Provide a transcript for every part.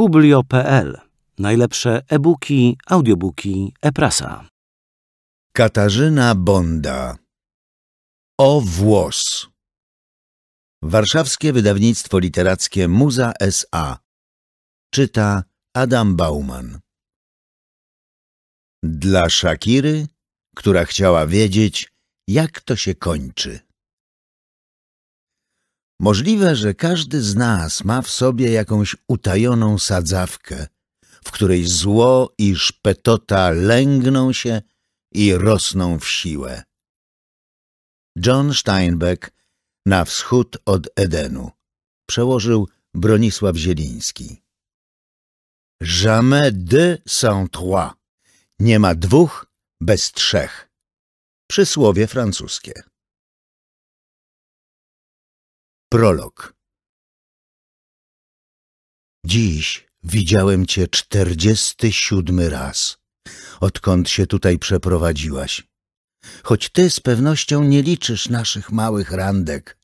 Publio.pl. Najlepsze e-booki, audiobooki, e-prasa. Katarzyna Bonda. O włos. Warszawskie wydawnictwo literackie Muza S.A. Czyta Adam Bauman. Dla Szakiry, która chciała wiedzieć, jak to się kończy. Możliwe, że każdy z nas ma w sobie jakąś utajoną sadzawkę, w której zło i szpetota lęgną się i rosną w siłę. John Steinbeck na wschód od Edenu przełożył Bronisław Zieliński. Jamais deux sans trois. Nie ma dwóch bez trzech. Przysłowie francuskie. Prolog Dziś widziałem cię czterdziesty siódmy raz, odkąd się tutaj przeprowadziłaś. Choć ty z pewnością nie liczysz naszych małych randek,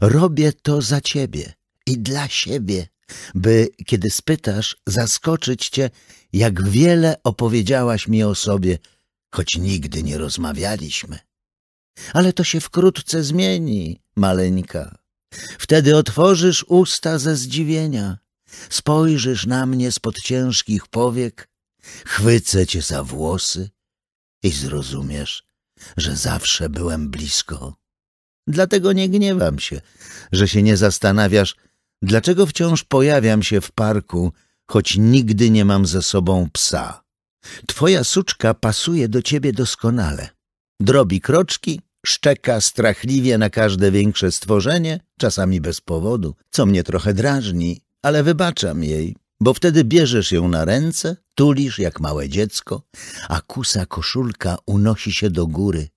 robię to za ciebie i dla siebie, by, kiedy spytasz, zaskoczyć cię, jak wiele opowiedziałaś mi o sobie, choć nigdy nie rozmawialiśmy. Ale to się wkrótce zmieni, maleńka. Wtedy otworzysz usta ze zdziwienia, spojrzysz na mnie spod ciężkich powiek, chwycę cię za włosy i zrozumiesz, że zawsze byłem blisko. Dlatego nie gniewam się, że się nie zastanawiasz, dlaczego wciąż pojawiam się w parku, choć nigdy nie mam ze sobą psa. Twoja suczka pasuje do ciebie doskonale. Drobi kroczki, szczeka strachliwie na każde większe stworzenie, czasami bez powodu, co mnie trochę drażni, ale wybaczam jej, bo wtedy bierzesz ją na ręce, tulisz jak małe dziecko, a kusa koszulka unosi się do góry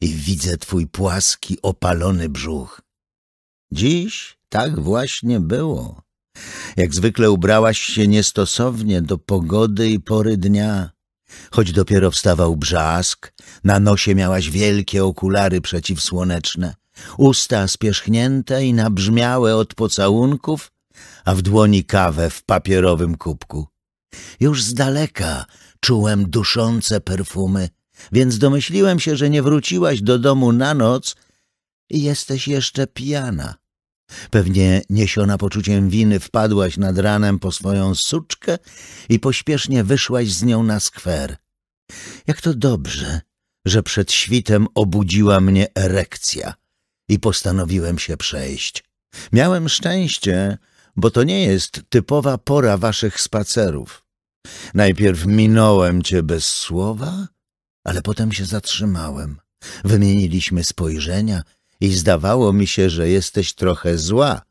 i widzę twój płaski, opalony brzuch. Dziś tak właśnie było. Jak zwykle ubrałaś się niestosownie do pogody i pory dnia. Choć dopiero wstawał brzask, na nosie miałaś wielkie okulary przeciwsłoneczne, usta spierzchnięte i nabrzmiałe od pocałunków, a w dłoni kawę w papierowym kubku. Już z daleka czułem duszące perfumy, więc domyśliłem się, że nie wróciłaś do domu na noc i jesteś jeszcze pijana. Pewnie niesiona poczuciem winy wpadłaś nad ranem po swoją suczkę i pośpiesznie wyszłaś z nią na skwer. Jak to dobrze, że przed świtem obudziła mnie erekcja i postanowiłem się przejść. Miałem szczęście, bo to nie jest typowa pora waszych spacerów. Najpierw minąłem cię bez słowa, ale potem się zatrzymałem. Wymieniliśmy spojrzenia i zdawało mi się, że jesteś trochę zła,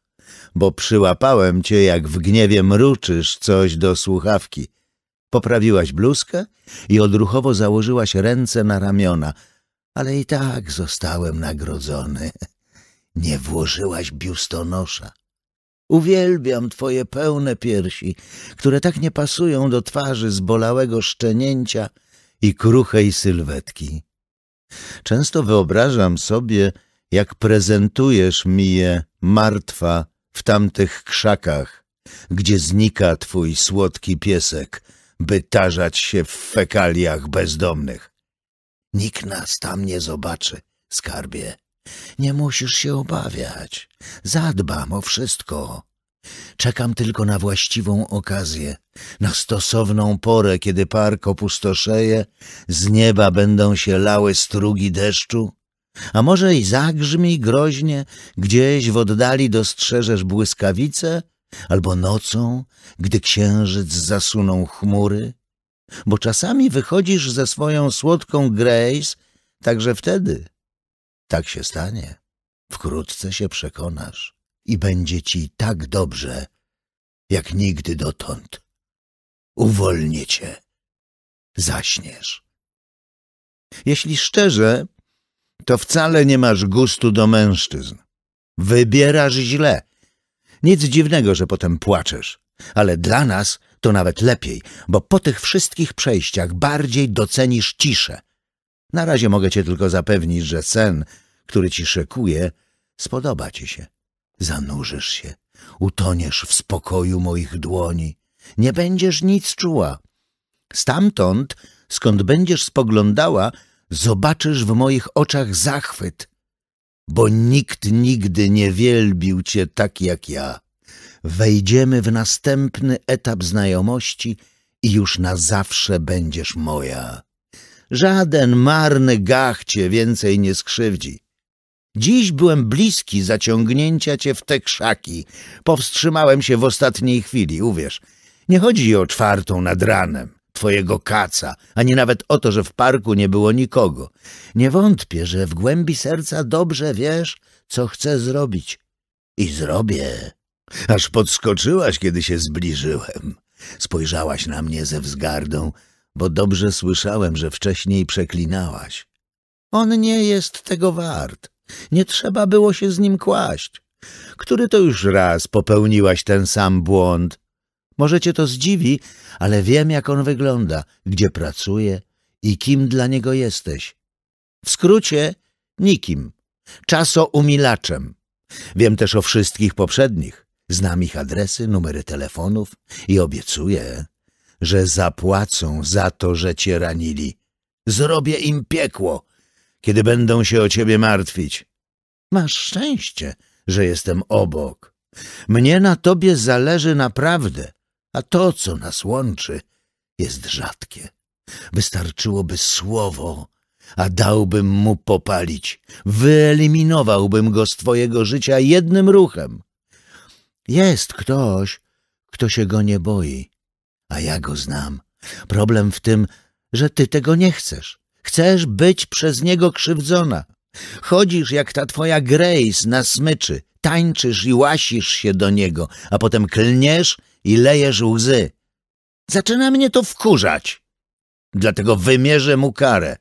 bo przyłapałem cię, jak w gniewie mruczysz coś do słuchawki. Poprawiłaś bluzkę i odruchowo założyłaś ręce na ramiona, ale i tak zostałem nagrodzony. Nie włożyłaś biustonosza. Uwielbiam twoje pełne piersi, które tak nie pasują do twarzy zbolałego szczenięcia i kruchej sylwetki. Często wyobrażam sobie, jak prezentujesz mi je martwa w tamtych krzakach, gdzie znika twój słodki piesek, by tarzać się w fekaliach bezdomnych. Nikt nas tam nie zobaczy, skarbie. Nie musisz się obawiać. Zadbam o wszystko. Czekam tylko na właściwą okazję, na stosowną porę, kiedy park opustoszeje, z nieba będą się lały strugi deszczu, a może i zagrzmi groźnie, gdzieś w oddali dostrzeżesz błyskawice, albo nocą, gdy księżyc zasunął chmury? Bo czasami wychodzisz ze swoją słodką Grace także wtedy. Tak się stanie. Wkrótce się przekonasz i będzie ci tak dobrze, jak nigdy dotąd. Uwolnię cię. Zaśniesz. Jeśli szczerze, to wcale nie masz gustu do mężczyzn. Wybierasz źle. Nic dziwnego, że potem płaczesz, ale dla nas to nawet lepiej, bo po tych wszystkich przejściach bardziej docenisz ciszę. Na razie mogę cię tylko zapewnić, że sen, który ci szekuje, spodoba ci się. Zanurzysz się, utoniesz w spokoju moich dłoni. Nie będziesz nic czuła. Stamtąd, skąd będziesz spoglądała, zobaczysz w moich oczach zachwyt, bo nikt nigdy nie wielbił cię tak jak ja. Wejdziemy w następny etap znajomości i już na zawsze będziesz moja. Żaden marny gach cię więcej nie skrzywdzi. Dziś byłem bliski zaciągnięcia cię w te krzaki. Powstrzymałem się w ostatniej chwili, uwierz. Nie chodzi o czwartą nad ranem twojego kaca, ani nawet o to, że w parku nie było nikogo. Nie wątpię, że w głębi serca dobrze wiesz, co chcę zrobić. I zrobię. Aż podskoczyłaś, kiedy się zbliżyłem. Spojrzałaś na mnie ze wzgardą, bo dobrze słyszałem, że wcześniej przeklinałaś. On nie jest tego wart. Nie trzeba było się z nim kłaść. Który to już raz popełniłaś ten sam błąd? Może cię to zdziwi, ale wiem, jak on wygląda, gdzie pracuje i kim dla niego jesteś. W skrócie, nikim. Czaso umilaczem. Wiem też o wszystkich poprzednich. Znam ich adresy, numery telefonów i obiecuję, że zapłacą za to, że cię ranili. Zrobię im piekło, kiedy będą się o ciebie martwić. Masz szczęście, że jestem obok. Mnie na tobie zależy naprawdę a to, co nas łączy, jest rzadkie. Wystarczyłoby słowo, a dałbym mu popalić, wyeliminowałbym go z twojego życia jednym ruchem. Jest ktoś, kto się go nie boi, a ja go znam. Problem w tym, że ty tego nie chcesz. Chcesz być przez niego krzywdzona. Chodzisz jak ta twoja Grace na smyczy, tańczysz i łasisz się do niego, a potem klniesz i lejesz łzy. Zaczyna mnie to wkurzać. Dlatego wymierzę mu karę.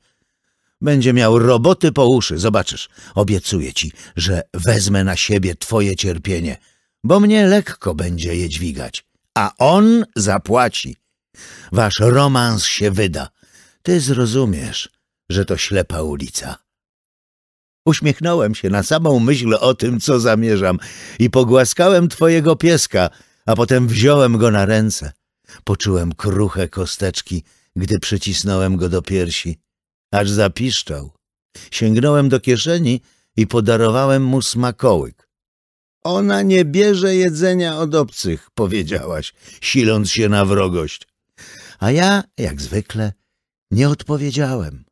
Będzie miał roboty po uszy, zobaczysz. Obiecuję ci, że wezmę na siebie twoje cierpienie, bo mnie lekko będzie je dźwigać. A on zapłaci. Wasz romans się wyda. Ty zrozumiesz, że to ślepa ulica. Uśmiechnąłem się na samą myśl o tym, co zamierzam i pogłaskałem twojego pieska, a potem wziąłem go na ręce. Poczułem kruche kosteczki, gdy przycisnąłem go do piersi. Aż zapiszczał. Sięgnąłem do kieszeni i podarowałem mu smakołyk. Ona nie bierze jedzenia od obcych, powiedziałaś, siląc się na wrogość. A ja, jak zwykle, nie odpowiedziałem.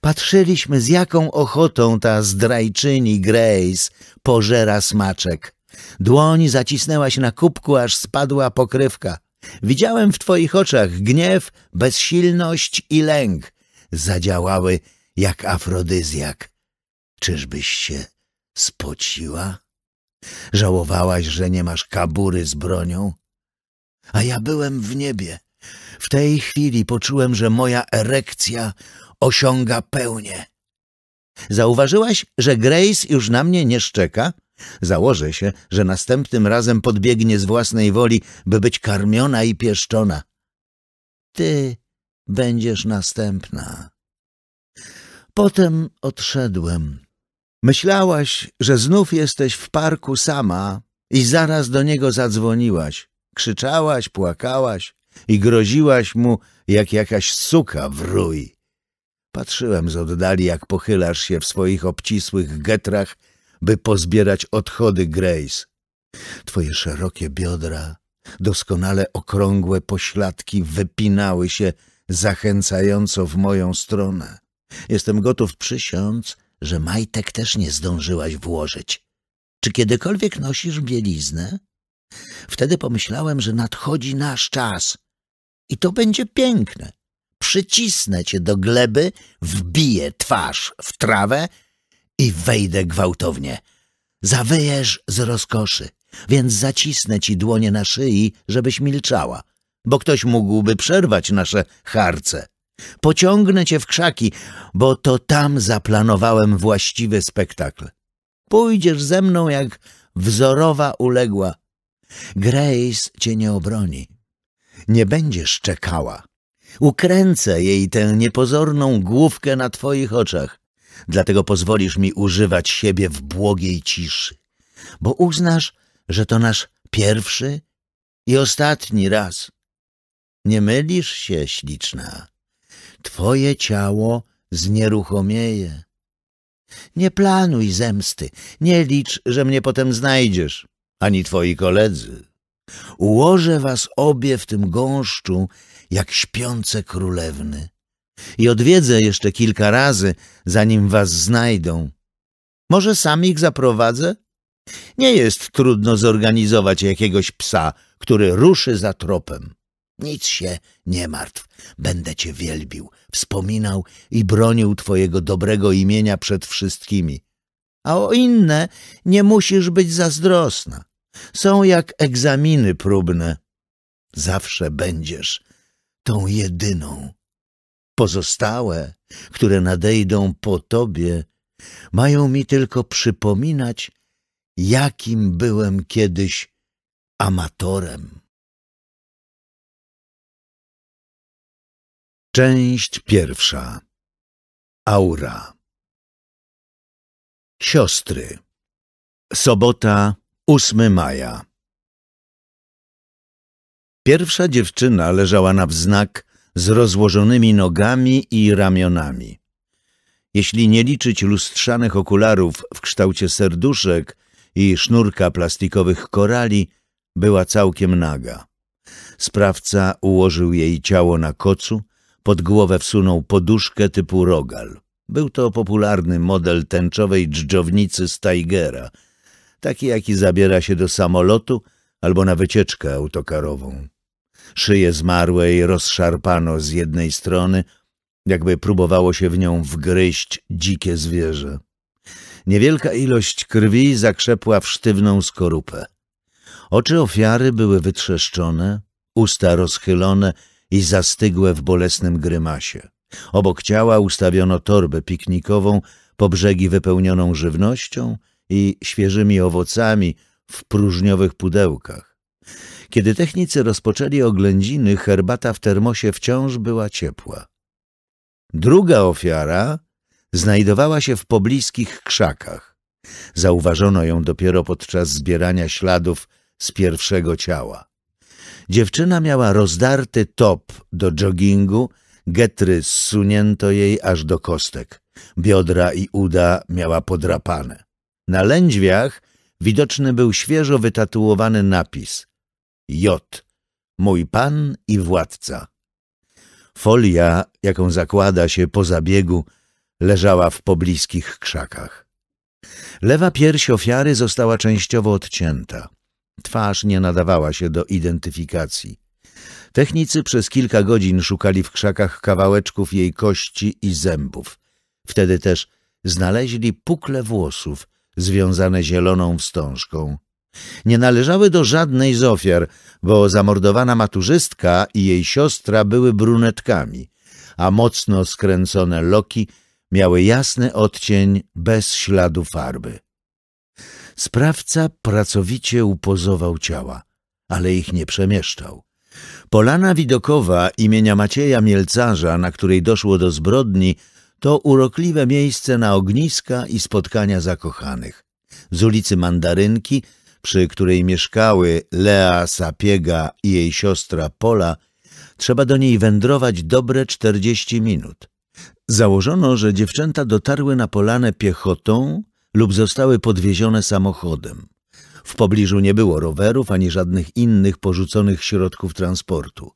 Patrzyliśmy, z jaką ochotą ta zdrajczyni Grace pożera smaczek Dłoń zacisnęła się na kubku, aż spadła pokrywka. Widziałem w twoich oczach gniew, bezsilność i lęk. Zadziałały jak afrodyzjak. Czyżbyś się spociła? Żałowałaś, że nie masz kabury z bronią? A ja byłem w niebie. W tej chwili poczułem, że moja erekcja osiąga pełnię. Zauważyłaś, że Grace już na mnie nie szczeka? Założę się, że następnym razem podbiegnie z własnej woli, by być karmiona i pieszczona. Ty będziesz następna. Potem odszedłem. Myślałaś, że znów jesteś w parku sama i zaraz do niego zadzwoniłaś. Krzyczałaś, płakałaś i groziłaś mu jak jakaś suka w rój. Patrzyłem z oddali, jak pochylasz się w swoich obcisłych getrach by pozbierać odchody, Grace. Twoje szerokie biodra, doskonale okrągłe pośladki wypinały się zachęcająco w moją stronę. Jestem gotów przysiąc, że majtek też nie zdążyłaś włożyć. Czy kiedykolwiek nosisz bieliznę? Wtedy pomyślałem, że nadchodzi nasz czas. I to będzie piękne. Przycisnę cię do gleby, wbiję twarz w trawę i wejdę gwałtownie. Zawyjesz z rozkoszy, więc zacisnę ci dłonie na szyi, żebyś milczała, bo ktoś mógłby przerwać nasze harce. Pociągnę cię w krzaki, bo to tam zaplanowałem właściwy spektakl. Pójdziesz ze mną jak wzorowa uległa. Grace cię nie obroni. Nie będziesz czekała. Ukręcę jej tę niepozorną główkę na twoich oczach dlatego pozwolisz mi używać siebie w błogiej ciszy, bo uznasz, że to nasz pierwszy i ostatni raz. Nie mylisz się, śliczna. Twoje ciało znieruchomieje. Nie planuj zemsty, nie licz, że mnie potem znajdziesz, ani twoi koledzy. Ułożę was obie w tym gąszczu, jak śpiące królewny i odwiedzę jeszcze kilka razy, zanim was znajdą. Może sam ich zaprowadzę? Nie jest trudno zorganizować jakiegoś psa, który ruszy za tropem. Nic się nie martw, będę cię wielbił, wspominał i bronił twojego dobrego imienia przed wszystkimi. A o inne nie musisz być zazdrosna. Są jak egzaminy próbne. Zawsze będziesz tą jedyną Pozostałe, które nadejdą po Tobie, mają mi tylko przypominać, jakim byłem kiedyś amatorem. Część pierwsza. Aura. Siostry. Sobota, 8 maja. Pierwsza dziewczyna leżała na wznak z rozłożonymi nogami i ramionami. Jeśli nie liczyć lustrzanych okularów w kształcie serduszek i sznurka plastikowych korali, była całkiem naga. Sprawca ułożył jej ciało na kocu, pod głowę wsunął poduszkę typu rogal. Był to popularny model tęczowej dżdżownicy z Tigera, taki jaki zabiera się do samolotu albo na wycieczkę autokarową. Szyję zmarłej rozszarpano z jednej strony, jakby próbowało się w nią wgryźć dzikie zwierzę. Niewielka ilość krwi zakrzepła w sztywną skorupę. Oczy ofiary były wytrzeszczone, usta rozchylone i zastygłe w bolesnym grymasie. Obok ciała ustawiono torbę piknikową, po brzegi wypełnioną żywnością i świeżymi owocami w próżniowych pudełkach. Kiedy technicy rozpoczęli oględziny, herbata w termosie wciąż była ciepła. Druga ofiara znajdowała się w pobliskich krzakach. Zauważono ją dopiero podczas zbierania śladów z pierwszego ciała. Dziewczyna miała rozdarty top do joggingu, getry zsunięto jej aż do kostek. Biodra i uda miała podrapane. Na lędźwiach widoczny był świeżo wytatuowany napis J. Mój pan i władca. Folia, jaką zakłada się po zabiegu, leżała w pobliskich krzakach. Lewa piersi ofiary została częściowo odcięta. Twarz nie nadawała się do identyfikacji. Technicy przez kilka godzin szukali w krzakach kawałeczków jej kości i zębów. Wtedy też znaleźli pukle włosów związane zieloną wstążką. Nie należały do żadnej z ofiar, bo zamordowana maturzystka i jej siostra były brunetkami, a mocno skręcone loki miały jasny odcień bez śladu farby. Sprawca pracowicie upozował ciała, ale ich nie przemieszczał. Polana widokowa imienia Macieja Mielcarza, na której doszło do zbrodni, to urokliwe miejsce na ogniska i spotkania zakochanych. Z ulicy Mandarynki przy której mieszkały Lea Sapiega i jej siostra Pola, trzeba do niej wędrować dobre 40 minut. Założono, że dziewczęta dotarły na polanę piechotą lub zostały podwiezione samochodem. W pobliżu nie było rowerów ani żadnych innych porzuconych środków transportu.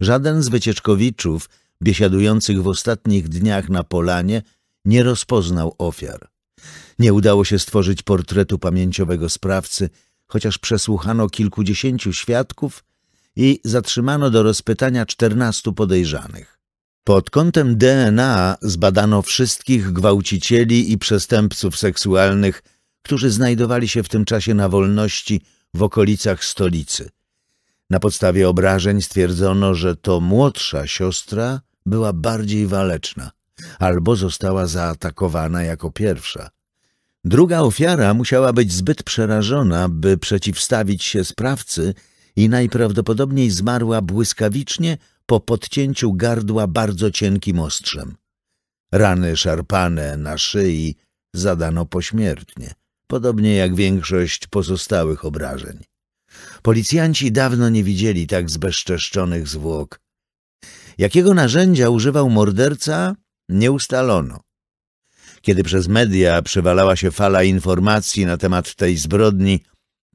Żaden z wycieczkowiczów biesiadujących w ostatnich dniach na polanie nie rozpoznał ofiar. Nie udało się stworzyć portretu pamięciowego sprawcy, chociaż przesłuchano kilkudziesięciu świadków i zatrzymano do rozpytania czternastu podejrzanych. Pod kątem DNA zbadano wszystkich gwałcicieli i przestępców seksualnych, którzy znajdowali się w tym czasie na wolności w okolicach stolicy. Na podstawie obrażeń stwierdzono, że to młodsza siostra była bardziej waleczna albo została zaatakowana jako pierwsza. Druga ofiara musiała być zbyt przerażona, by przeciwstawić się sprawcy i najprawdopodobniej zmarła błyskawicznie po podcięciu gardła bardzo cienkim ostrzem. Rany szarpane na szyi zadano pośmiertnie, podobnie jak większość pozostałych obrażeń. Policjanci dawno nie widzieli tak zbezczeszczonych zwłok. Jakiego narzędzia używał morderca, nie ustalono. Kiedy przez media przewalała się fala informacji na temat tej zbrodni,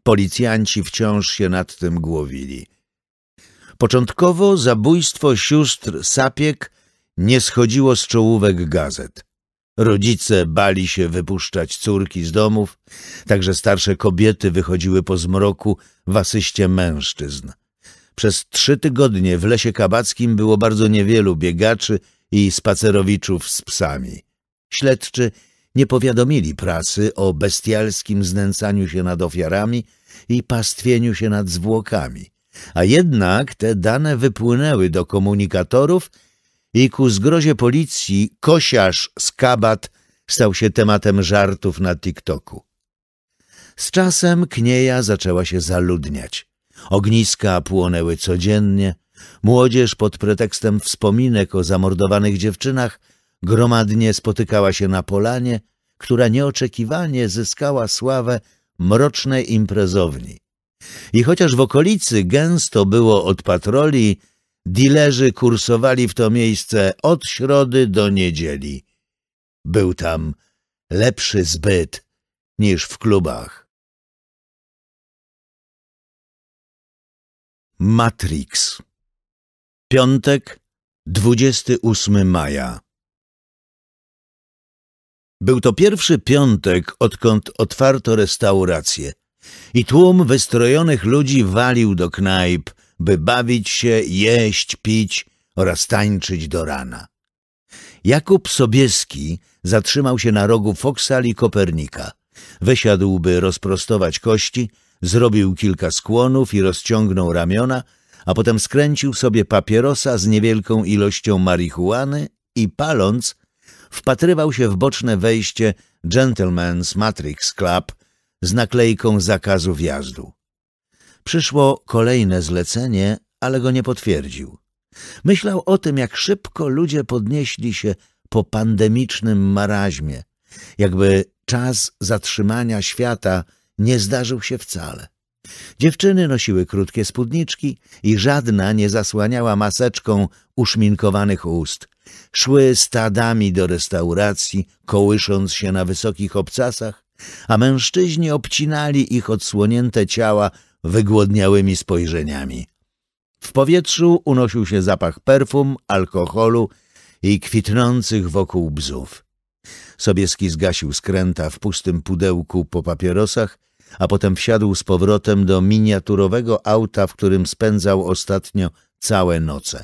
policjanci wciąż się nad tym głowili. Początkowo zabójstwo sióstr Sapiek nie schodziło z czołówek gazet. Rodzice bali się wypuszczać córki z domów, także starsze kobiety wychodziły po zmroku w asyście mężczyzn. Przez trzy tygodnie w lesie kabackim było bardzo niewielu biegaczy i spacerowiczów z psami. Śledczy nie powiadomili prasy o bestialskim znęcaniu się nad ofiarami i pastwieniu się nad zwłokami, a jednak te dane wypłynęły do komunikatorów i ku zgrozie policji kosiarz z Kabat stał się tematem żartów na TikToku. Z czasem knieja zaczęła się zaludniać. Ogniska płonęły codziennie, młodzież pod pretekstem wspominek o zamordowanych dziewczynach – gromadnie spotykała się na polanie, która nieoczekiwanie zyskała sławę mrocznej imprezowni. I chociaż w okolicy gęsto było od patroli, dilerzy kursowali w to miejsce od środy do niedzieli. Był tam lepszy zbyt niż w klubach. Matrix Piątek, 28 maja był to pierwszy piątek, odkąd otwarto restaurację i tłum wystrojonych ludzi walił do knajp, by bawić się, jeść, pić oraz tańczyć do rana. Jakub Sobieski zatrzymał się na rogu Foksal i Kopernika. Wysiadł, by rozprostować kości, zrobił kilka skłonów i rozciągnął ramiona, a potem skręcił sobie papierosa z niewielką ilością marihuany i paląc wpatrywał się w boczne wejście Gentleman's Matrix Club z naklejką zakazu wjazdu. Przyszło kolejne zlecenie, ale go nie potwierdził. Myślał o tym, jak szybko ludzie podnieśli się po pandemicznym maraźmie, jakby czas zatrzymania świata nie zdarzył się wcale. Dziewczyny nosiły krótkie spódniczki i żadna nie zasłaniała maseczką uszminkowanych ust. Szły stadami do restauracji, kołysząc się na wysokich obcasach, a mężczyźni obcinali ich odsłonięte ciała wygłodniałymi spojrzeniami. W powietrzu unosił się zapach perfum, alkoholu i kwitnących wokół bzów. Sobieski zgasił skręta w pustym pudełku po papierosach, a potem wsiadł z powrotem do miniaturowego auta, w którym spędzał ostatnio całe noce.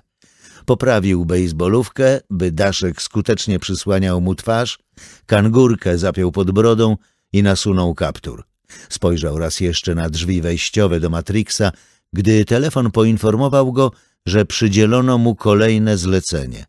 Poprawił bejsbolówkę, by Daszek skutecznie przysłaniał mu twarz, kangurkę zapiął pod brodą i nasunął kaptur. Spojrzał raz jeszcze na drzwi wejściowe do Matrixa, gdy telefon poinformował go, że przydzielono mu kolejne zlecenie.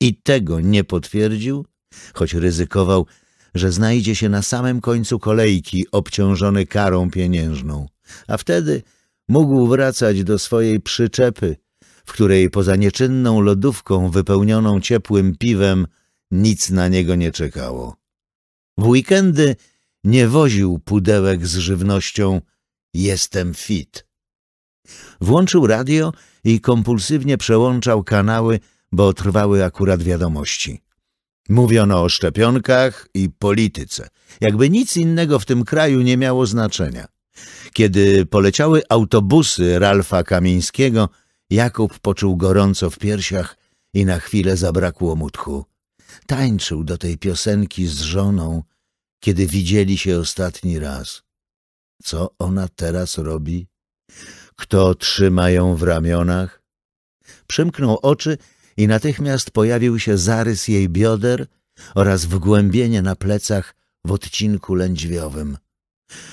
I tego nie potwierdził, choć ryzykował, że znajdzie się na samym końcu kolejki obciążony karą pieniężną, a wtedy mógł wracać do swojej przyczepy w której poza nieczynną lodówką wypełnioną ciepłym piwem nic na niego nie czekało. W weekendy nie woził pudełek z żywnością Jestem fit. Włączył radio i kompulsywnie przełączał kanały, bo trwały akurat wiadomości. Mówiono o szczepionkach i polityce, jakby nic innego w tym kraju nie miało znaczenia. Kiedy poleciały autobusy Ralfa Kamińskiego – Jakub poczuł gorąco w piersiach i na chwilę zabrakło mu tchu. Tańczył do tej piosenki z żoną, kiedy widzieli się ostatni raz. Co ona teraz robi? Kto trzyma ją w ramionach? Przymknął oczy i natychmiast pojawił się zarys jej bioder oraz wgłębienie na plecach w odcinku lędźwiowym.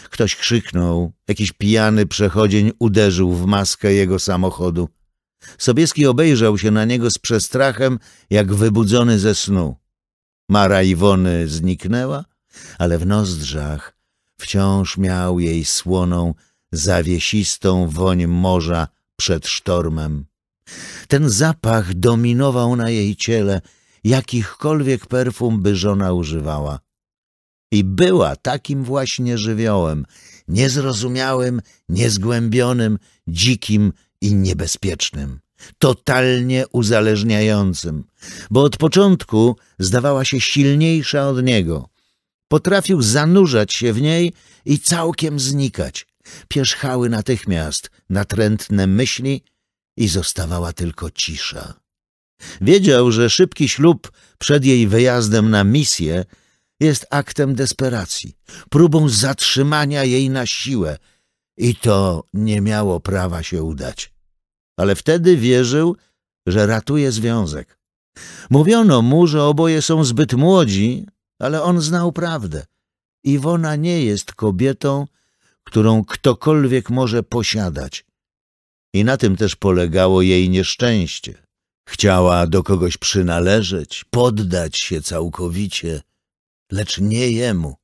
Ktoś krzyknął, jakiś pijany przechodzień uderzył w maskę jego samochodu. Sobieski obejrzał się na niego z przestrachem, jak wybudzony ze snu. Mara Iwony zniknęła, ale w nozdrzach wciąż miał jej słoną, zawiesistą woń morza przed sztormem. Ten zapach dominował na jej ciele, jakichkolwiek perfum by żona używała. I była takim właśnie żywiołem, niezrozumiałym, niezgłębionym, dzikim, i niebezpiecznym, totalnie uzależniającym, bo od początku zdawała się silniejsza od niego. Potrafił zanurzać się w niej i całkiem znikać. Pierzchały natychmiast natrętne myśli i zostawała tylko cisza. Wiedział, że szybki ślub przed jej wyjazdem na misję jest aktem desperacji, próbą zatrzymania jej na siłę i to nie miało prawa się udać ale wtedy wierzył, że ratuje związek. Mówiono mu, że oboje są zbyt młodzi, ale on znał prawdę. Iwona nie jest kobietą, którą ktokolwiek może posiadać. I na tym też polegało jej nieszczęście. Chciała do kogoś przynależeć, poddać się całkowicie, lecz nie jemu.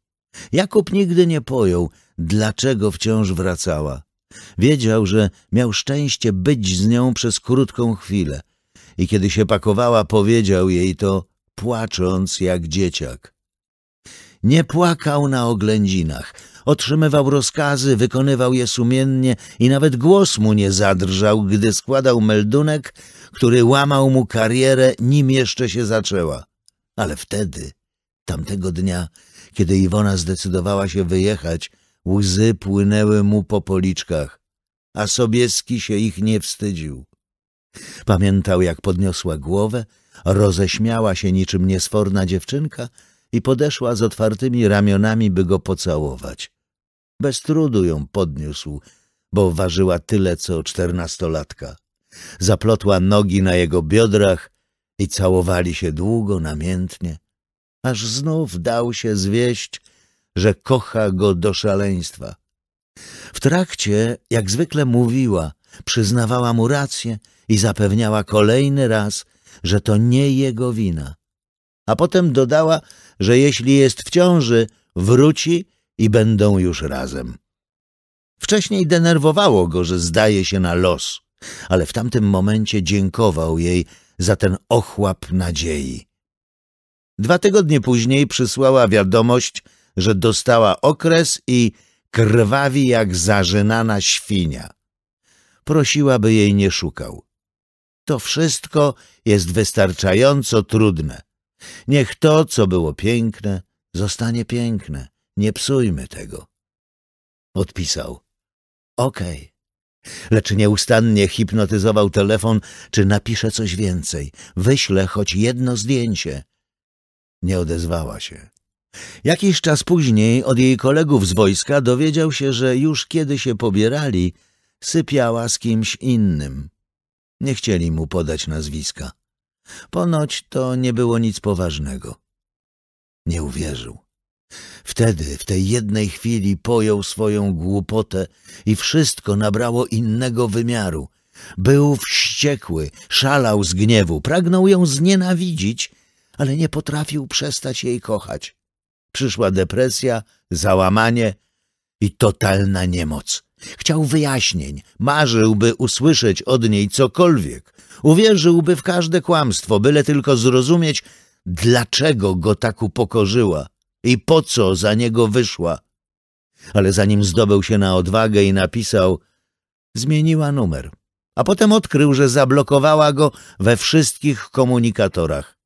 Jakub nigdy nie pojął, dlaczego wciąż wracała. Wiedział, że miał szczęście być z nią przez krótką chwilę i kiedy się pakowała, powiedział jej to, płacząc jak dzieciak. Nie płakał na oględzinach, otrzymywał rozkazy, wykonywał je sumiennie i nawet głos mu nie zadrżał, gdy składał meldunek, który łamał mu karierę, nim jeszcze się zaczęła. Ale wtedy, tamtego dnia, kiedy Iwona zdecydowała się wyjechać, Łzy płynęły mu po policzkach, a Sobieski się ich nie wstydził. Pamiętał, jak podniosła głowę, roześmiała się niczym niesforna dziewczynka i podeszła z otwartymi ramionami, by go pocałować. Bez trudu ją podniósł, bo ważyła tyle, co czternastolatka. Zaplotła nogi na jego biodrach i całowali się długo, namiętnie, aż znów dał się zwieść – że kocha go do szaleństwa. W trakcie, jak zwykle mówiła, przyznawała mu rację i zapewniała kolejny raz, że to nie jego wina. A potem dodała, że jeśli jest w ciąży, wróci i będą już razem. Wcześniej denerwowało go, że zdaje się na los, ale w tamtym momencie dziękował jej za ten ochłap nadziei. Dwa tygodnie później przysłała wiadomość, że dostała okres i krwawi jak zażynana świnia. Prosiła, by jej nie szukał. To wszystko jest wystarczająco trudne. Niech to, co było piękne, zostanie piękne. Nie psujmy tego. Odpisał. Okej. Okay lecz nieustannie hipnotyzował telefon, czy napisze coś więcej, wyślę choć jedno zdjęcie. Nie odezwała się. Jakiś czas później od jej kolegów z wojska dowiedział się, że już kiedy się pobierali, sypiała z kimś innym. Nie chcieli mu podać nazwiska. Ponoć to nie było nic poważnego. Nie uwierzył. Wtedy, w tej jednej chwili, pojął swoją głupotę i wszystko nabrało innego wymiaru. Był wściekły, szalał z gniewu, pragnął ją znienawidzić, ale nie potrafił przestać jej kochać. Przyszła depresja, załamanie i totalna niemoc. Chciał wyjaśnień, marzyłby usłyszeć od niej cokolwiek. Uwierzyłby w każde kłamstwo, byle tylko zrozumieć, dlaczego go tak upokorzyła i po co za niego wyszła. Ale zanim zdobył się na odwagę i napisał, zmieniła numer. A potem odkrył, że zablokowała go we wszystkich komunikatorach.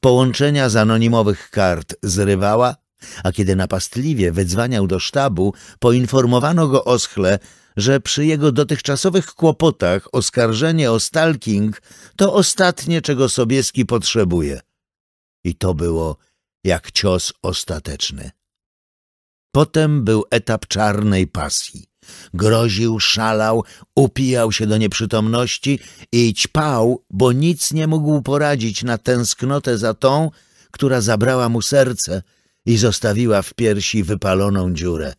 Połączenia z anonimowych kart zrywała, a kiedy napastliwie wezwaniał do sztabu, poinformowano go oschle, że przy jego dotychczasowych kłopotach oskarżenie o stalking to ostatnie, czego Sobieski potrzebuje. I to było jak cios ostateczny. Potem był etap czarnej pasji. Groził, szalał, upijał się do nieprzytomności i ćpał, bo nic nie mógł poradzić na tęsknotę za tą, która zabrała mu serce – i zostawiła w piersi wypaloną dziurę.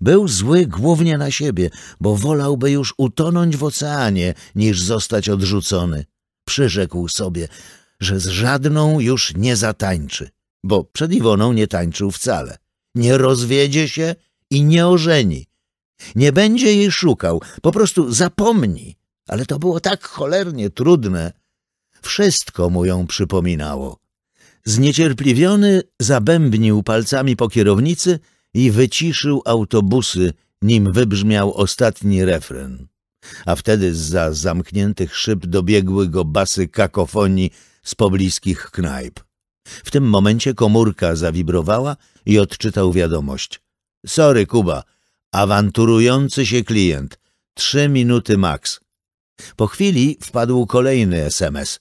Był zły głównie na siebie, bo wolałby już utonąć w oceanie, niż zostać odrzucony. Przyrzekł sobie, że z żadną już nie zatańczy, bo przed Iwoną nie tańczył wcale. Nie rozwiedzie się i nie ożeni. Nie będzie jej szukał, po prostu zapomni. Ale to było tak cholernie trudne. Wszystko mu ją przypominało. Zniecierpliwiony zabębnił palcami po kierownicy i wyciszył autobusy, nim wybrzmiał ostatni refren. A wtedy za zamkniętych szyb dobiegły go basy kakofonii z pobliskich knajp. W tym momencie komórka zawibrowała i odczytał wiadomość. Sorry, Kuba, awanturujący się klient. Trzy minuty maks. Po chwili wpadł kolejny SMS.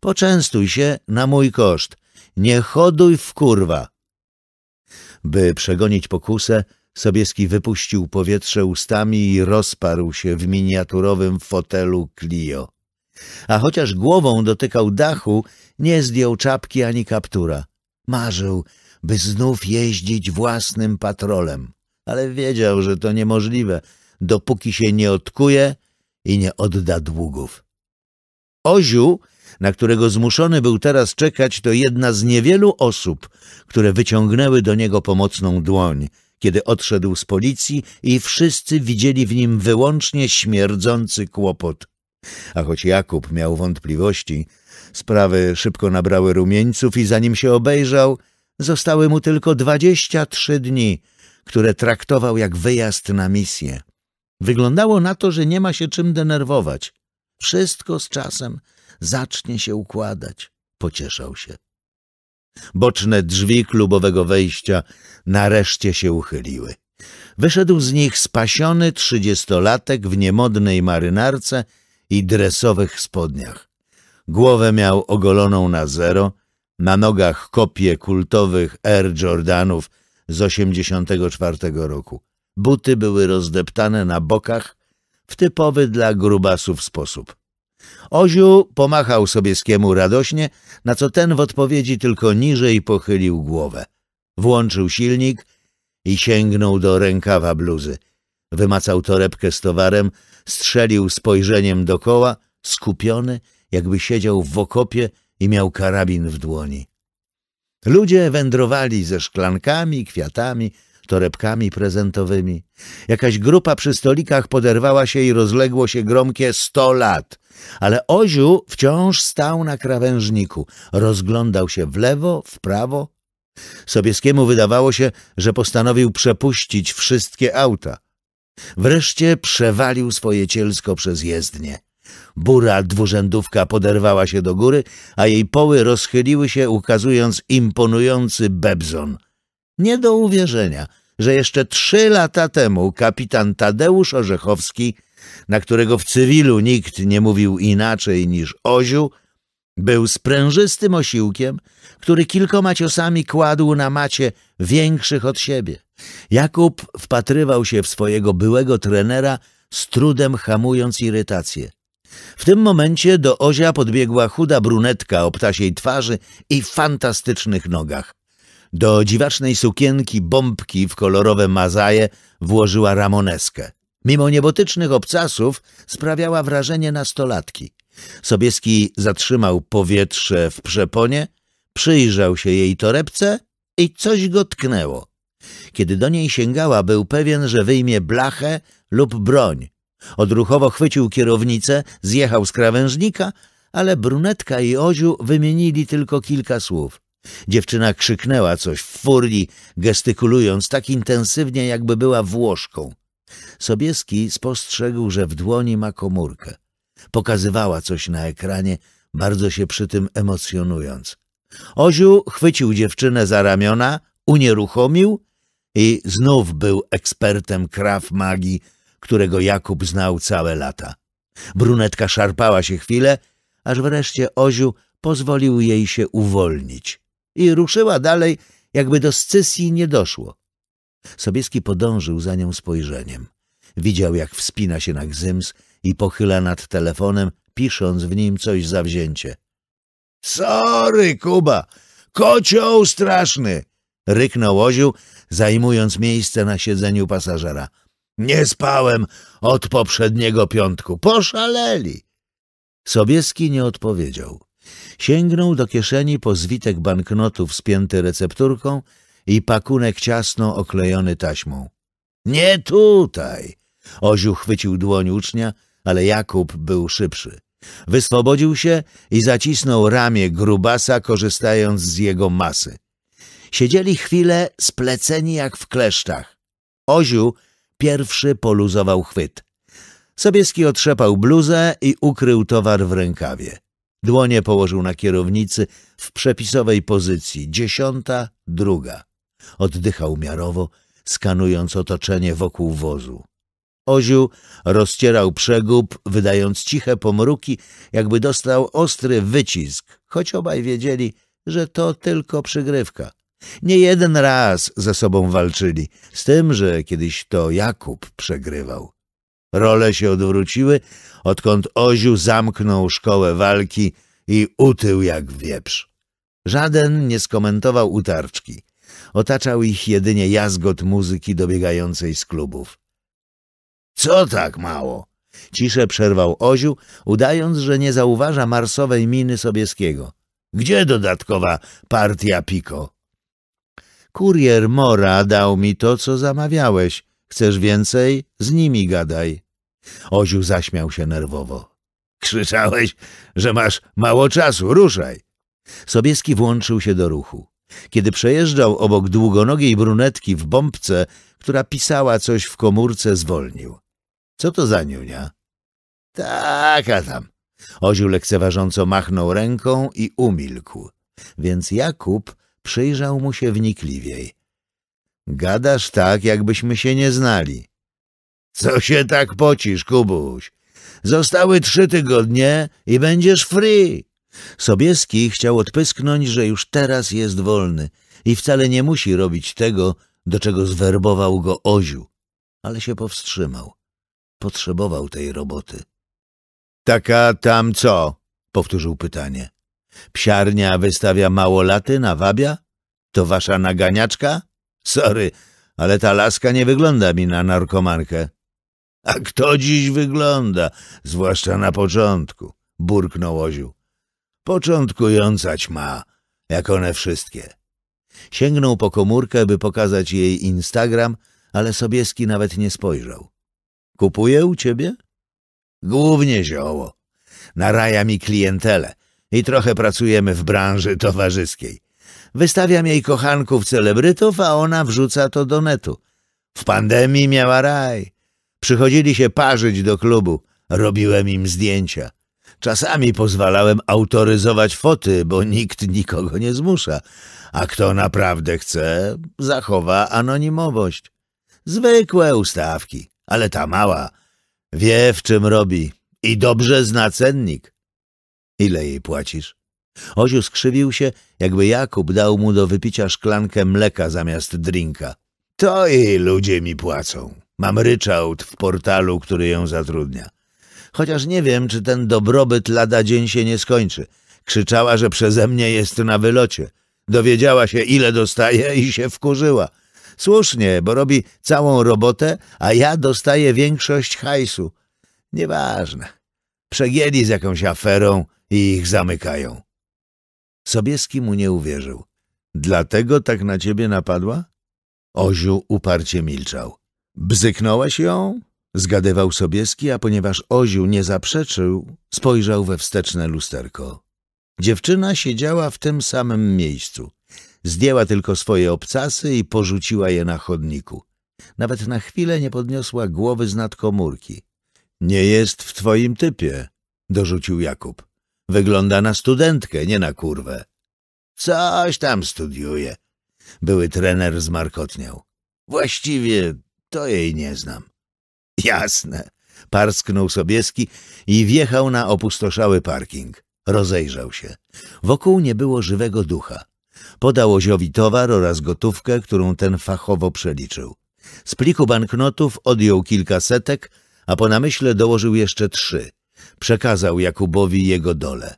Poczęstuj się na mój koszt. Nie hoduj w kurwa! By przegonić pokusę, Sobieski wypuścił powietrze ustami i rozparł się w miniaturowym fotelu Clio. A chociaż głową dotykał dachu, nie zdjął czapki ani kaptura. Marzył, by znów jeździć własnym patrolem, ale wiedział, że to niemożliwe, dopóki się nie odkuje i nie odda długów. Oziu na którego zmuszony był teraz czekać, to jedna z niewielu osób, które wyciągnęły do niego pomocną dłoń, kiedy odszedł z policji i wszyscy widzieli w nim wyłącznie śmierdzący kłopot. A choć Jakub miał wątpliwości, sprawy szybko nabrały rumieńców i zanim się obejrzał, zostały mu tylko dwadzieścia trzy dni, które traktował jak wyjazd na misję. Wyglądało na to, że nie ma się czym denerwować. Wszystko z czasem zacznie się układać, pocieszał się. Boczne drzwi klubowego wejścia nareszcie się uchyliły. Wyszedł z nich spasiony trzydziestolatek w niemodnej marynarce i dresowych spodniach. Głowę miał ogoloną na zero, na nogach kopie kultowych Air Jordanów z 84 roku. Buty były rozdeptane na bokach w typowy dla grubasów sposób. Oziu pomachał Sobieskiemu radośnie, na co ten w odpowiedzi tylko niżej pochylił głowę. Włączył silnik i sięgnął do rękawa bluzy. Wymacał torebkę z towarem, strzelił spojrzeniem dokoła, skupiony, jakby siedział w okopie i miał karabin w dłoni. Ludzie wędrowali ze szklankami, kwiatami, torebkami prezentowymi. Jakaś grupa przy stolikach poderwała się i rozległo się gromkie sto lat. Ale Oziu wciąż stał na krawężniku, rozglądał się w lewo, w prawo. Sobieskiemu wydawało się, że postanowił przepuścić wszystkie auta. Wreszcie przewalił swoje cielsko przez jezdnię. Bura dwurzędówka poderwała się do góry, a jej poły rozchyliły się, ukazując imponujący bebzon. Nie do uwierzenia, że jeszcze trzy lata temu kapitan Tadeusz Orzechowski na którego w cywilu nikt nie mówił inaczej niż oziu, był sprężystym osiłkiem, który kilkoma ciosami kładł na macie większych od siebie. Jakub wpatrywał się w swojego byłego trenera, z trudem hamując irytację. W tym momencie do Ozia podbiegła chuda brunetka o ptasiej twarzy i fantastycznych nogach. Do dziwacznej sukienki bombki w kolorowe mazaje włożyła ramoneskę mimo niebotycznych obcasów, sprawiała wrażenie nastolatki. Sobieski zatrzymał powietrze w przeponie, przyjrzał się jej torebce i coś go tknęło. Kiedy do niej sięgała, był pewien, że wyjmie blachę lub broń. Odruchowo chwycił kierownicę, zjechał z krawężnika, ale brunetka i Oziu wymienili tylko kilka słów. Dziewczyna krzyknęła coś w furii, gestykulując tak intensywnie, jakby była Włoszką. Sobieski spostrzegł, że w dłoni ma komórkę. Pokazywała coś na ekranie, bardzo się przy tym emocjonując. Oziu chwycił dziewczynę za ramiona, unieruchomił i znów był ekspertem kraw magii, którego Jakub znał całe lata. Brunetka szarpała się chwilę, aż wreszcie Oziu pozwolił jej się uwolnić i ruszyła dalej, jakby do scysji nie doszło. Sobieski podążył za nią spojrzeniem. Widział, jak wspina się na gzyms i pochyla nad telefonem, pisząc w nim coś zawzięcie. Sorry, Kuba! Kocioł straszny! Ryknął oził, zajmując miejsce na siedzeniu pasażera. Nie spałem od poprzedniego piątku. Poszaleli! Sobieski nie odpowiedział. Sięgnął do kieszeni po zwitek banknotów spięty recepturką i pakunek ciasno oklejony taśmą. Nie tutaj! Oziu chwycił dłoń ucznia, ale Jakub był szybszy. Wyswobodził się i zacisnął ramię grubasa, korzystając z jego masy. Siedzieli chwilę spleceni jak w kleszczach. Oziu pierwszy poluzował chwyt. Sobieski otrzepał bluzę i ukrył towar w rękawie. Dłonie położył na kierownicy w przepisowej pozycji, dziesiąta, druga. Oddychał miarowo, skanując otoczenie wokół wozu. Oziu rozcierał przegub, wydając ciche pomruki, jakby dostał ostry wycisk, choć obaj wiedzieli, że to tylko przygrywka. Nie jeden raz ze sobą walczyli, z tym, że kiedyś to Jakub przegrywał. Role się odwróciły, odkąd Oziu zamknął szkołę walki i utył jak wieprz. Żaden nie skomentował utarczki. Otaczał ich jedynie jazgot muzyki dobiegającej z klubów. Co tak mało? Ciszę przerwał Oziu, udając, że nie zauważa marsowej miny Sobieskiego. Gdzie dodatkowa partia piko? Kurier Mora dał mi to, co zamawiałeś. Chcesz więcej? Z nimi gadaj. Oziu zaśmiał się nerwowo. Krzyczałeś, że masz mało czasu, ruszaj. Sobieski włączył się do ruchu. Kiedy przejeżdżał obok długonogiej brunetki w bombce, która pisała coś w komórce, zwolnił. Co to za niunia? Taka tam. Oziu lekceważąco machnął ręką i umilkł, więc Jakub przyjrzał mu się wnikliwiej. Gadasz tak, jakbyśmy się nie znali. Co się tak pocisz, Kubuś? Zostały trzy tygodnie i będziesz free. Sobieski chciał odpysknąć, że już teraz jest wolny i wcale nie musi robić tego, do czego zwerbował go Oziu, ale się powstrzymał potrzebował tej roboty. Taka tam co? powtórzył pytanie. Psiarnia wystawia mało na wabia? To wasza naganiaczka? Sorry, ale ta laska nie wygląda mi na narkomankę. A kto dziś wygląda, zwłaszcza na początku? burknął oził. Początkującać ma, jak one wszystkie. Sięgnął po komórkę, by pokazać jej Instagram, ale Sobieski nawet nie spojrzał. Kupuje u ciebie? Głównie zioło. Naraja mi klientelę i trochę pracujemy w branży towarzyskiej. Wystawiam jej kochanków celebrytów, a ona wrzuca to do netu. W pandemii miała raj. Przychodzili się parzyć do klubu, robiłem im zdjęcia. Czasami pozwalałem autoryzować foty, bo nikt nikogo nie zmusza, a kto naprawdę chce, zachowa anonimowość. Zwykłe ustawki ale ta mała wie, w czym robi i dobrze zna cennik. Ile jej płacisz? Oziu skrzywił się, jakby Jakub dał mu do wypicia szklankę mleka zamiast drinka. To jej ludzie mi płacą. Mam ryczałt w portalu, który ją zatrudnia. Chociaż nie wiem, czy ten dobrobyt lada dzień się nie skończy. Krzyczała, że przeze mnie jest na wylocie. Dowiedziała się, ile dostaje i się wkurzyła. Słusznie, bo robi całą robotę, a ja dostaję większość hajsu. Nieważne. Przegięli z jakąś aferą i ich zamykają. Sobieski mu nie uwierzył. Dlatego tak na ciebie napadła? Oziu uparcie milczał. Bzyknąłeś ją? Zgadywał Sobieski, a ponieważ Oziu nie zaprzeczył, spojrzał we wsteczne lusterko. Dziewczyna siedziała w tym samym miejscu. Zdjęła tylko swoje obcasy i porzuciła je na chodniku. Nawet na chwilę nie podniosła głowy z nad komórki. Nie jest w twoim typie, dorzucił Jakub. Wygląda na studentkę, nie na kurwę. Coś tam studiuje. Były trener zmarkotniał. Właściwie to jej nie znam. Jasne. Parsknął Sobieski i wjechał na opustoszały parking. Rozejrzał się. Wokół nie było żywego ducha. Podał Oziowi towar oraz gotówkę, którą ten fachowo przeliczył. Z pliku banknotów odjął kilka setek, a po namyśle dołożył jeszcze trzy. Przekazał Jakubowi jego dole.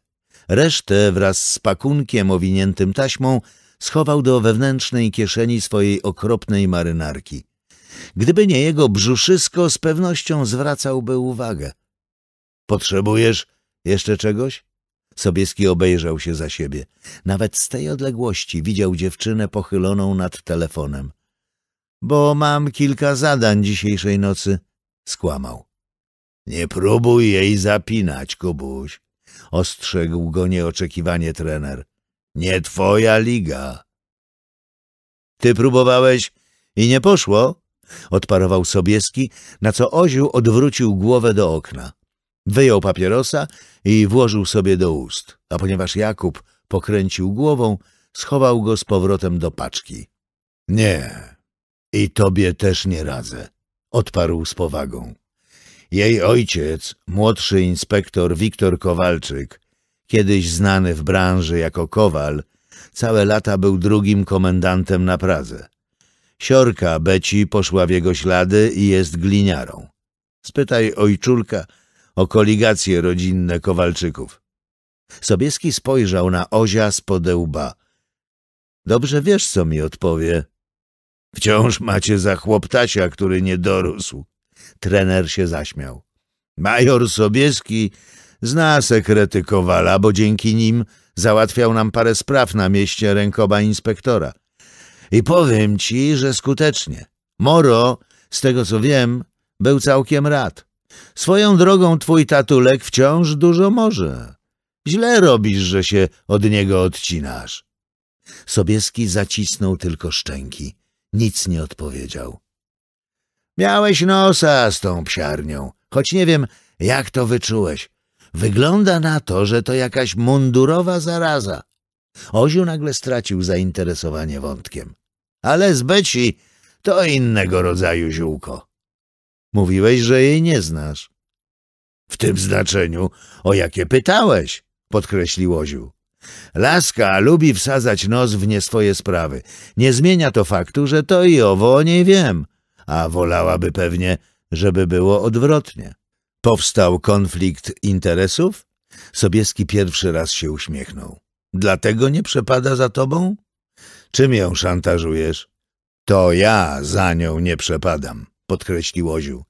Resztę wraz z pakunkiem owiniętym taśmą schował do wewnętrznej kieszeni swojej okropnej marynarki. Gdyby nie jego brzuszysko, z pewnością zwracałby uwagę. — Potrzebujesz jeszcze czegoś? Sobieski obejrzał się za siebie. Nawet z tej odległości widział dziewczynę pochyloną nad telefonem. Bo mam kilka zadań dzisiejszej nocy. Skłamał. Nie próbuj jej zapinać, Kubuś. Ostrzegł go nieoczekiwanie trener. Nie twoja liga. Ty próbowałeś i nie poszło? Odparował Sobieski, na co Oziu odwrócił głowę do okna. Wyjął papierosa i włożył sobie do ust, a ponieważ Jakub pokręcił głową, schował go z powrotem do paczki. Nie, i tobie też nie radzę, odparł z powagą. Jej ojciec, młodszy inspektor Wiktor Kowalczyk, kiedyś znany w branży jako Kowal, całe lata był drugim komendantem na Pradze. Siorka Beci poszła w jego ślady i jest gliniarą. Spytaj ojczulka, o koligacje rodzinne Kowalczyków. Sobieski spojrzał na Ozia z podełba. Dobrze wiesz, co mi odpowie. Wciąż macie za chłoptasia, który nie dorósł. Trener się zaśmiał. Major Sobieski zna sekrety Kowala, bo dzięki nim załatwiał nam parę spraw na mieście rękoba inspektora. I powiem ci, że skutecznie. Moro, z tego co wiem, był całkiem rad. Swoją drogą twój tatulek wciąż dużo może. Źle robisz, że się od niego odcinasz. Sobieski zacisnął tylko szczęki. Nic nie odpowiedział. Miałeś nosa z tą psiarnią, choć nie wiem, jak to wyczułeś. Wygląda na to, że to jakaś mundurowa zaraza. Oziu nagle stracił zainteresowanie wątkiem. Ale z Beci to innego rodzaju ziółko. Mówiłeś, że jej nie znasz. W tym znaczeniu, o jakie pytałeś, podkreślił Oziu. Laska lubi wsadzać nos w nie swoje sprawy. Nie zmienia to faktu, że to i owo o niej wiem, a wolałaby pewnie, żeby było odwrotnie. Powstał konflikt interesów? Sobieski pierwszy raz się uśmiechnął. Dlatego nie przepada za tobą? Czym ją szantażujesz? To ja za nią nie przepadam podkreślił Oziu.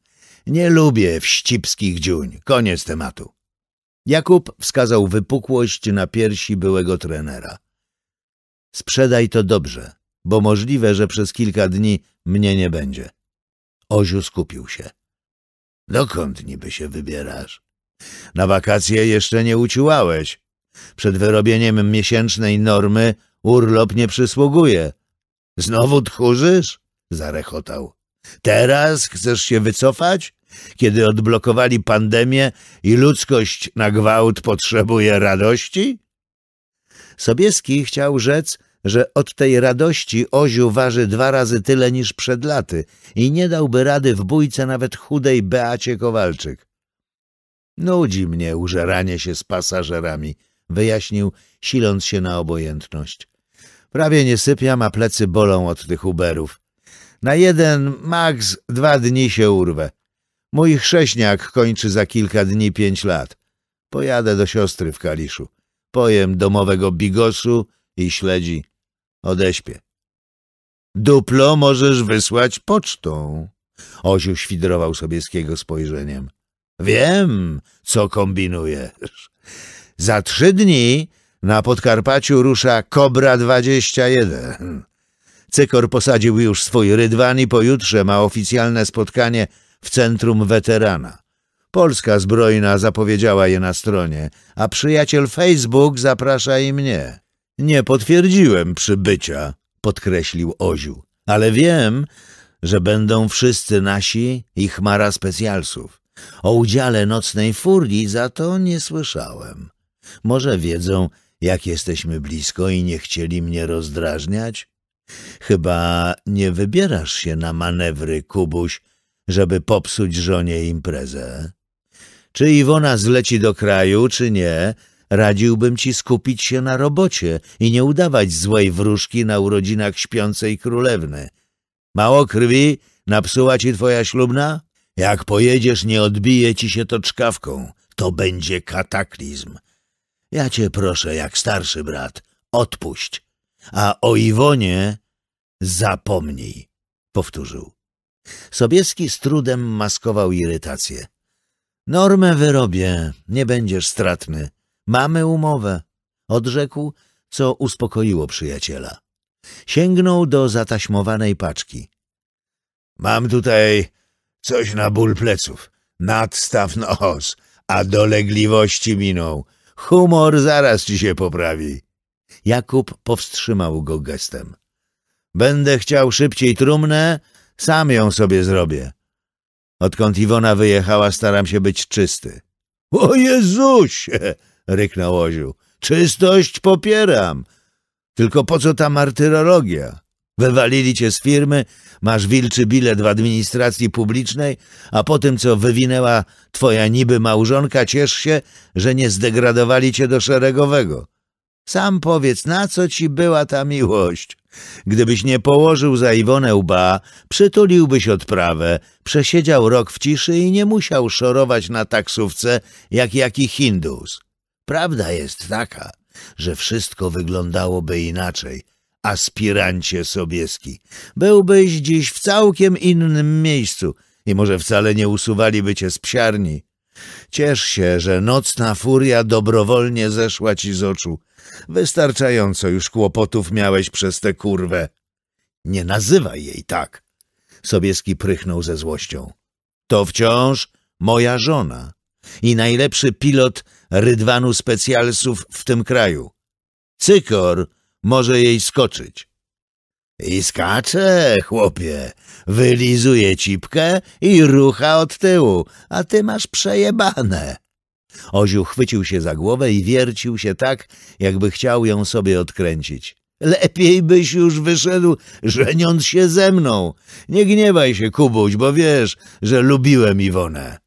Nie lubię wścibskich dziuń. Koniec tematu. Jakub wskazał wypukłość na piersi byłego trenera. Sprzedaj to dobrze, bo możliwe, że przez kilka dni mnie nie będzie. Oziu skupił się. Dokąd niby się wybierasz? Na wakacje jeszcze nie uciłałeś. Przed wyrobieniem miesięcznej normy urlop nie przysługuje. Znowu tchórzysz? Zarechotał. Teraz chcesz się wycofać? Kiedy odblokowali pandemię i ludzkość na gwałt potrzebuje radości? Sobieski chciał rzec, że od tej radości Oziu waży dwa razy tyle niż przed laty i nie dałby rady w bójce nawet chudej Beacie Kowalczyk. Nudzi mnie użeranie się z pasażerami, wyjaśnił, siląc się na obojętność. Prawie nie sypiam, a plecy bolą od tych Uberów. Na jeden, maks dwa dni się urwę. Mój chrześniak kończy za kilka dni pięć lat. Pojadę do siostry w Kaliszu. Pojem domowego bigosu i śledzi. Odeśpię. Duplo możesz wysłać pocztą. Oziu świdrował Sobieskiego spojrzeniem. Wiem, co kombinujesz. Za trzy dni na Podkarpaciu rusza Kobra 21. Cykor posadził już swój rydwan i pojutrze ma oficjalne spotkanie w Centrum Weterana. Polska Zbrojna zapowiedziała je na stronie, a przyjaciel Facebook zaprasza i mnie. Nie potwierdziłem przybycia, podkreślił Oziu, ale wiem, że będą wszyscy nasi i chmara specjalsów. O udziale nocnej furii za to nie słyszałem. Może wiedzą, jak jesteśmy blisko i nie chcieli mnie rozdrażniać? Chyba nie wybierasz się na manewry, Kubuś, żeby popsuć żonie imprezę. Czy Iwona zleci do kraju, czy nie, radziłbym ci skupić się na robocie i nie udawać złej wróżki na urodzinach śpiącej królewny. Mało krwi napsuła ci twoja ślubna? Jak pojedziesz, nie odbije ci się to czkawką. To będzie kataklizm. Ja cię proszę, jak starszy brat, odpuść a o Iwonie zapomnij, powtórzył. Sobieski z trudem maskował irytację. Normę wyrobię, nie będziesz stratny. Mamy umowę, odrzekł, co uspokoiło przyjaciela. Sięgnął do zataśmowanej paczki. Mam tutaj coś na ból pleców, nadstaw nos, a dolegliwości miną. Humor zaraz ci się poprawi. Jakub powstrzymał go gestem. Będę chciał szybciej trumnę, sam ją sobie zrobię. Odkąd Iwona wyjechała, staram się być czysty. O Jezusie! ryknął Oziu. Czystość popieram. Tylko po co ta martyrologia? Wywalili cię z firmy, masz wilczy bilet w administracji publicznej, a po tym, co wywinęła twoja niby małżonka, ciesz się, że nie zdegradowali cię do szeregowego. Sam powiedz, na co ci była ta miłość? Gdybyś nie położył za Iwonę łba, przytuliłbyś odprawę, przesiedział rok w ciszy i nie musiał szorować na taksówce jak jaki Hindus. Prawda jest taka, że wszystko wyglądałoby inaczej, aspirancie Sobieski. Byłbyś dziś w całkiem innym miejscu i może wcale nie usuwaliby cię z psiarni. Ciesz się, że nocna furia dobrowolnie zeszła ci z oczu Wystarczająco już kłopotów miałeś przez tę kurwę. Nie nazywaj jej tak. Sobieski prychnął ze złością. To wciąż moja żona i najlepszy pilot rydwanu specjalsów w tym kraju. Cykor może jej skoczyć. I skacze, chłopie. Wylizuje cipkę i rucha od tyłu, a ty masz przejebane. Oziu chwycił się za głowę i wiercił się tak, jakby chciał ją sobie odkręcić. Lepiej byś już wyszedł, żeniąc się ze mną. Nie gniewaj się, Kubuś, bo wiesz, że lubiłem Iwonę.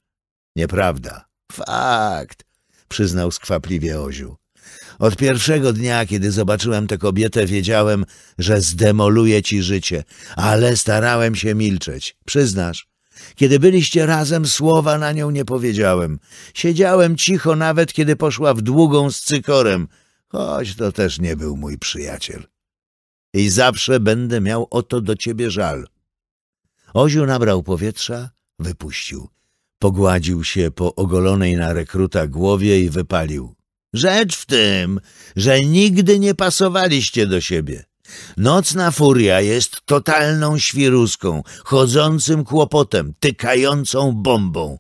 Nieprawda. Fakt, przyznał skwapliwie Oziu. Od pierwszego dnia, kiedy zobaczyłem tę kobietę, wiedziałem, że zdemoluje ci życie, ale starałem się milczeć. Przyznasz? Kiedy byliście razem, słowa na nią nie powiedziałem. Siedziałem cicho nawet, kiedy poszła w długą z cykorem, choć to też nie był mój przyjaciel. I zawsze będę miał o to do ciebie żal. Oziu nabrał powietrza, wypuścił. Pogładził się po ogolonej na rekruta głowie i wypalił. Rzecz w tym, że nigdy nie pasowaliście do siebie. Nocna furia jest totalną świruską, chodzącym kłopotem, tykającą bombą.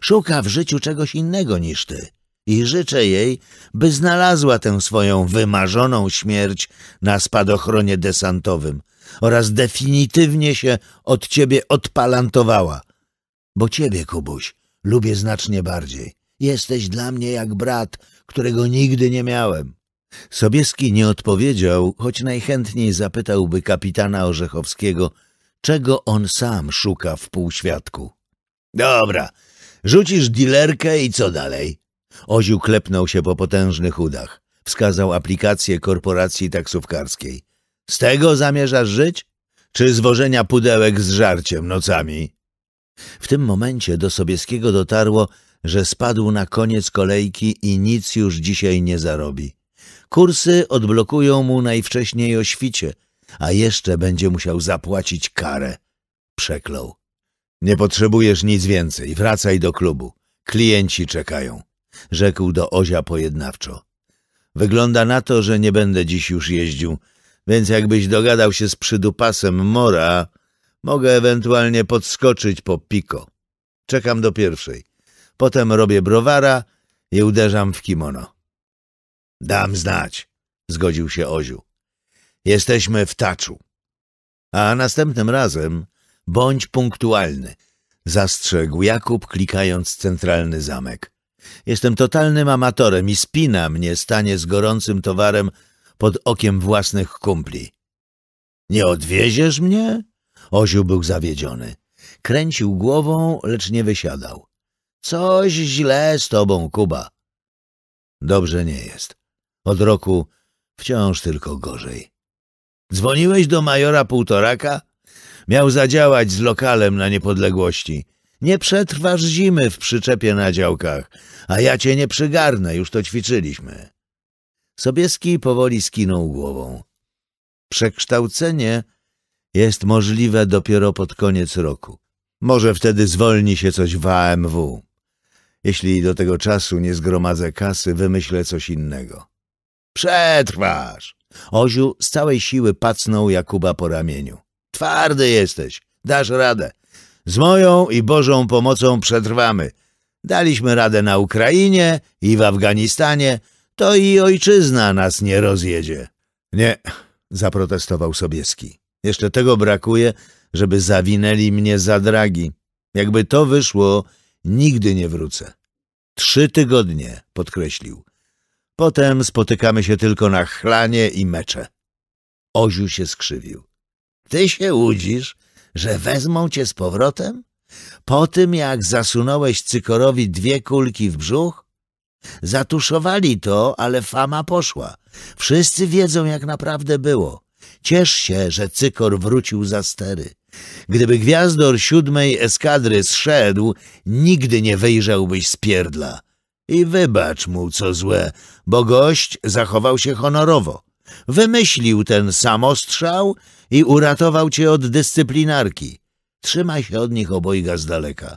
Szuka w życiu czegoś innego niż ty. I życzę jej, by znalazła tę swoją wymarzoną śmierć na spadochronie desantowym oraz definitywnie się od ciebie odpalantowała. Bo ciebie, Kubuś, lubię znacznie bardziej. Jesteś dla mnie jak brat, którego nigdy nie miałem. Sobieski nie odpowiedział, choć najchętniej zapytałby kapitana Orzechowskiego, czego on sam szuka w półświadku. Dobra, rzucisz dilerkę i co dalej? Oziu klepnął się po potężnych udach. Wskazał aplikację korporacji taksówkarskiej. Z tego zamierzasz żyć? Czy zwożenia pudełek z żarciem nocami? W tym momencie do Sobieskiego dotarło, że spadł na koniec kolejki i nic już dzisiaj nie zarobi. Kursy odblokują mu najwcześniej o świcie, a jeszcze będzie musiał zapłacić karę. Przeklął. Nie potrzebujesz nic więcej, wracaj do klubu. Klienci czekają, rzekł do Ozia pojednawczo. Wygląda na to, że nie będę dziś już jeździł, więc jakbyś dogadał się z przydupasem Mora, mogę ewentualnie podskoczyć po piko. Czekam do pierwszej. Potem robię browara i uderzam w kimono. Dam znać, zgodził się Oziu. Jesteśmy w taczu. A następnym razem bądź punktualny, zastrzegł Jakub, klikając centralny zamek. Jestem totalnym amatorem i spina mnie stanie z gorącym towarem pod okiem własnych kumpli. Nie odwieziesz mnie? Oziu był zawiedziony. Kręcił głową, lecz nie wysiadał. Coś źle z tobą, Kuba. Dobrze nie jest. Od roku wciąż tylko gorzej. Dzwoniłeś do majora Półtoraka? Miał zadziałać z lokalem na niepodległości. Nie przetrwasz zimy w przyczepie na działkach, a ja cię nie przygarnę, już to ćwiczyliśmy. Sobieski powoli skinął głową. Przekształcenie jest możliwe dopiero pod koniec roku. Może wtedy zwolni się coś w AMW. Jeśli do tego czasu nie zgromadzę kasy, wymyślę coś innego. Przetrwasz! Oziu z całej siły pacnął Jakuba po ramieniu. Twardy jesteś, dasz radę. Z moją i Bożą pomocą przetrwamy. Daliśmy radę na Ukrainie i w Afganistanie, to i ojczyzna nas nie rozjedzie. Nie, zaprotestował Sobieski. Jeszcze tego brakuje, żeby zawinęli mnie za dragi. Jakby to wyszło, nigdy nie wrócę. Trzy tygodnie, podkreślił. Potem spotykamy się tylko na chlanie i mecze. Oziu się skrzywił. Ty się łudzisz, że wezmą cię z powrotem? Po tym, jak zasunąłeś cykorowi dwie kulki w brzuch? Zatuszowali to, ale fama poszła. Wszyscy wiedzą, jak naprawdę było. Ciesz się, że cykor wrócił za stery. Gdyby gwiazdor siódmej eskadry zszedł, nigdy nie wyjrzałbyś z pierdla i wybacz mu co złe, bo gość zachował się honorowo. Wymyślił ten samostrzał i uratował cię od dyscyplinarki. Trzymaj się od nich obojga z daleka.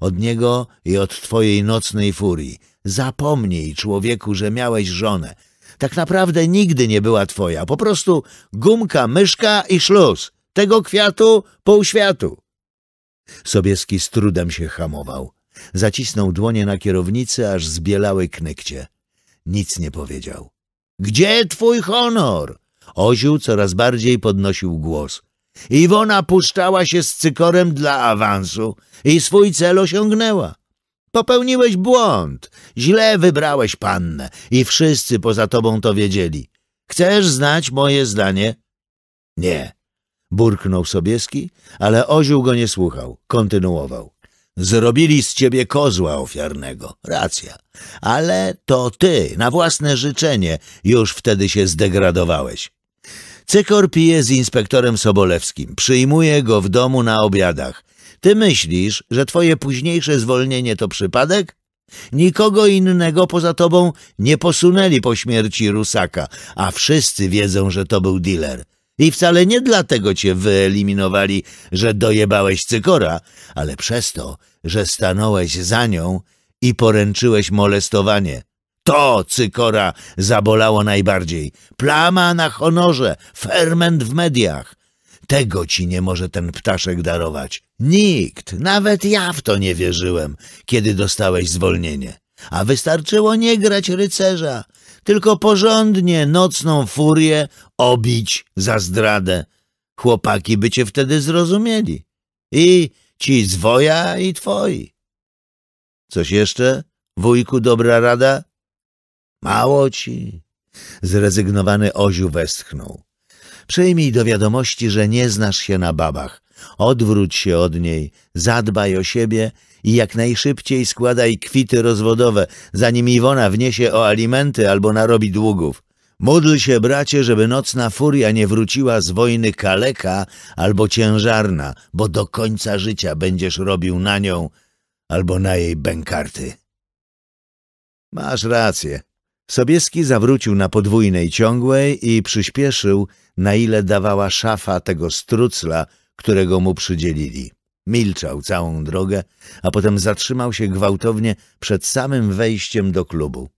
Od niego i od twojej nocnej furii. Zapomnij, człowieku, że miałeś żonę. Tak naprawdę nigdy nie była twoja. Po prostu gumka, myszka i szluz. Tego kwiatu pół światu. Sobieski z trudem się hamował. Zacisnął dłonie na kierownicy, aż zbielały knykcie. Nic nie powiedział. Gdzie twój honor? Oziu coraz bardziej podnosił głos. Iwona puszczała się z cykorem dla awansu i swój cel osiągnęła. Popełniłeś błąd, źle wybrałeś pannę i wszyscy poza tobą to wiedzieli. Chcesz znać moje zdanie? Nie. Burknął Sobieski, ale Oziu go nie słuchał. Kontynuował. Zrobili z ciebie kozła ofiarnego. Racja. Ale to ty, na własne życzenie, już wtedy się zdegradowałeś. Cykor pije z inspektorem Sobolewskim. Przyjmuje go w domu na obiadach. Ty myślisz, że twoje późniejsze zwolnienie to przypadek? Nikogo innego poza tobą nie posunęli po śmierci Rusaka, a wszyscy wiedzą, że to był dealer. I wcale nie dlatego cię wyeliminowali, że dojebałeś cykora, ale przez to, że stanąłeś za nią i poręczyłeś molestowanie. To cykora zabolało najbardziej. Plama na honorze, ferment w mediach. Tego ci nie może ten ptaszek darować. Nikt, nawet ja w to nie wierzyłem, kiedy dostałeś zwolnienie. A wystarczyło nie grać rycerza, tylko porządnie nocną furię obić za zdradę. Chłopaki by cię wtedy zrozumieli. I ci zwoja i twoi. Coś jeszcze, wujku, dobra rada? Mało ci. Zrezygnowany Oziu westchnął. Przyjmij do wiadomości, że nie znasz się na babach. Odwróć się od niej, zadbaj o siebie i jak najszybciej składaj kwity rozwodowe, zanim Iwona wniesie o alimenty albo narobi długów. Módl się, bracie, żeby nocna furia nie wróciła z wojny kaleka albo ciężarna, bo do końca życia będziesz robił na nią albo na jej bękarty. Masz rację. Sobieski zawrócił na podwójnej ciągłej i przyspieszył, na ile dawała szafa tego strucla, którego mu przydzielili. Milczał całą drogę, a potem zatrzymał się gwałtownie przed samym wejściem do klubu.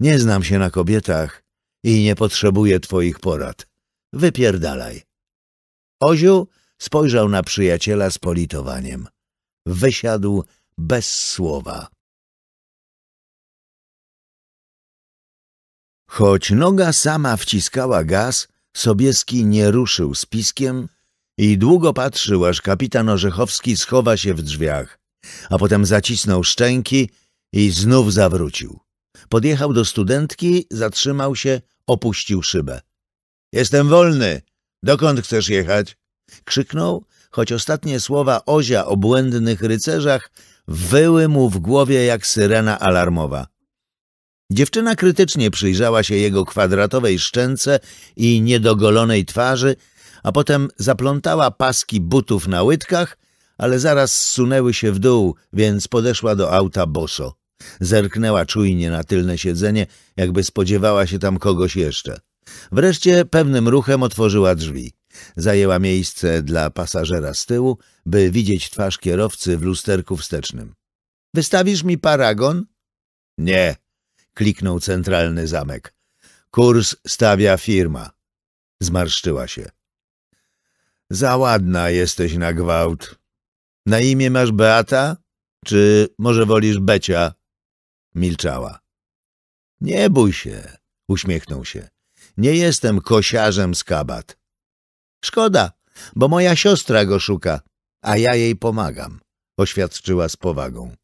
Nie znam się na kobietach i nie potrzebuję twoich porad. Wypierdalaj. Oziu spojrzał na przyjaciela z politowaniem. Wysiadł bez słowa. Choć noga sama wciskała gaz, Sobieski nie ruszył z piskiem, i długo patrzył, aż kapitan Orzechowski schowa się w drzwiach, a potem zacisnął szczęki i znów zawrócił. Podjechał do studentki, zatrzymał się, opuścił szybę. — Jestem wolny! Dokąd chcesz jechać? — krzyknął, choć ostatnie słowa Ozia o błędnych rycerzach wyły mu w głowie jak syrena alarmowa. Dziewczyna krytycznie przyjrzała się jego kwadratowej szczęce i niedogolonej twarzy, a potem zaplątała paski butów na łydkach, ale zaraz zsunęły się w dół, więc podeszła do auta boso. Zerknęła czujnie na tylne siedzenie, jakby spodziewała się tam kogoś jeszcze. Wreszcie pewnym ruchem otworzyła drzwi. Zajęła miejsce dla pasażera z tyłu, by widzieć twarz kierowcy w lusterku wstecznym. — Wystawisz mi paragon? — Nie — kliknął centralny zamek. — Kurs stawia firma. Zmarszczyła się. Za ładna jesteś na gwałt. Na imię masz Beata? Czy może wolisz Becia? Milczała. Nie bój się, uśmiechnął się. Nie jestem kosiarzem z kabat. Szkoda, bo moja siostra go szuka, a ja jej pomagam, oświadczyła z powagą.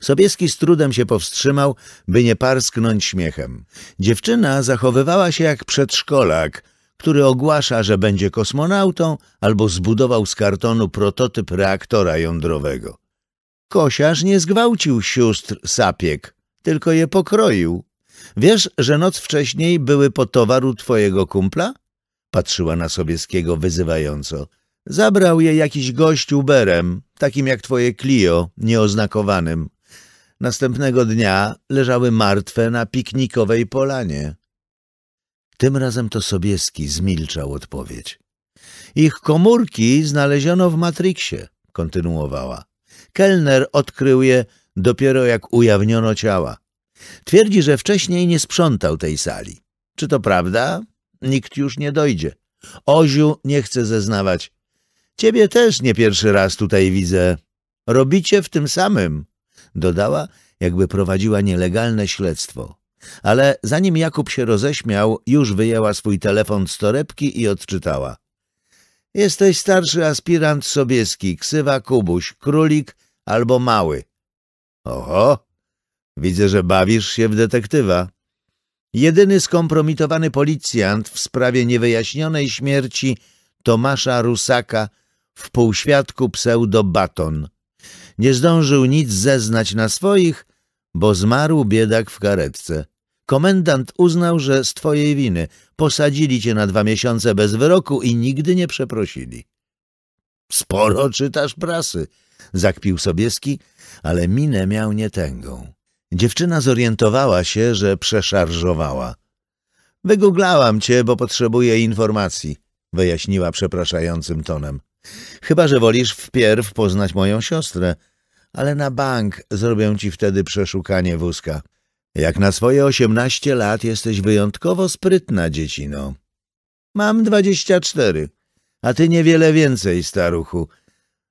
Sobieski z trudem się powstrzymał, by nie parsknąć śmiechem. Dziewczyna zachowywała się jak przedszkolak, który ogłasza, że będzie kosmonautą albo zbudował z kartonu prototyp reaktora jądrowego. Kosiarz nie zgwałcił sióstr Sapiek, tylko je pokroił. Wiesz, że noc wcześniej były po towaru twojego kumpla? Patrzyła na Sobieskiego wyzywająco. Zabrał je jakiś gość uberem, takim jak twoje Clio, nieoznakowanym. Następnego dnia leżały martwe na piknikowej polanie. Tym razem to Sobieski zmilczał odpowiedź. Ich komórki znaleziono w Matrixie, kontynuowała. Kellner odkrył je dopiero jak ujawniono ciała. Twierdzi, że wcześniej nie sprzątał tej sali. Czy to prawda? Nikt już nie dojdzie. Oziu nie chce zeznawać. Ciebie też nie pierwszy raz tutaj widzę. Robicie w tym samym, dodała, jakby prowadziła nielegalne śledztwo ale zanim Jakub się roześmiał, już wyjęła swój telefon z torebki i odczytała. Jesteś starszy aspirant Sobieski, ksywa Kubuś, królik albo mały. Oho, widzę, że bawisz się w detektywa. Jedyny skompromitowany policjant w sprawie niewyjaśnionej śmierci Tomasza Rusaka w półświadku pseudo-baton. Nie zdążył nic zeznać na swoich, bo zmarł biedak w karetce. Komendant uznał, że z twojej winy posadzili cię na dwa miesiące bez wyroku i nigdy nie przeprosili. Sporo czytasz prasy, zakpił Sobieski, ale minę miał nietęgą. Dziewczyna zorientowała się, że przeszarżowała. Wygooglałam cię, bo potrzebuję informacji, wyjaśniła przepraszającym tonem. Chyba, że wolisz wpierw poznać moją siostrę, ale na bank zrobię ci wtedy przeszukanie wózka. Jak na swoje osiemnaście lat jesteś wyjątkowo sprytna, dziecino. Mam dwadzieścia cztery, a ty niewiele więcej, staruchu.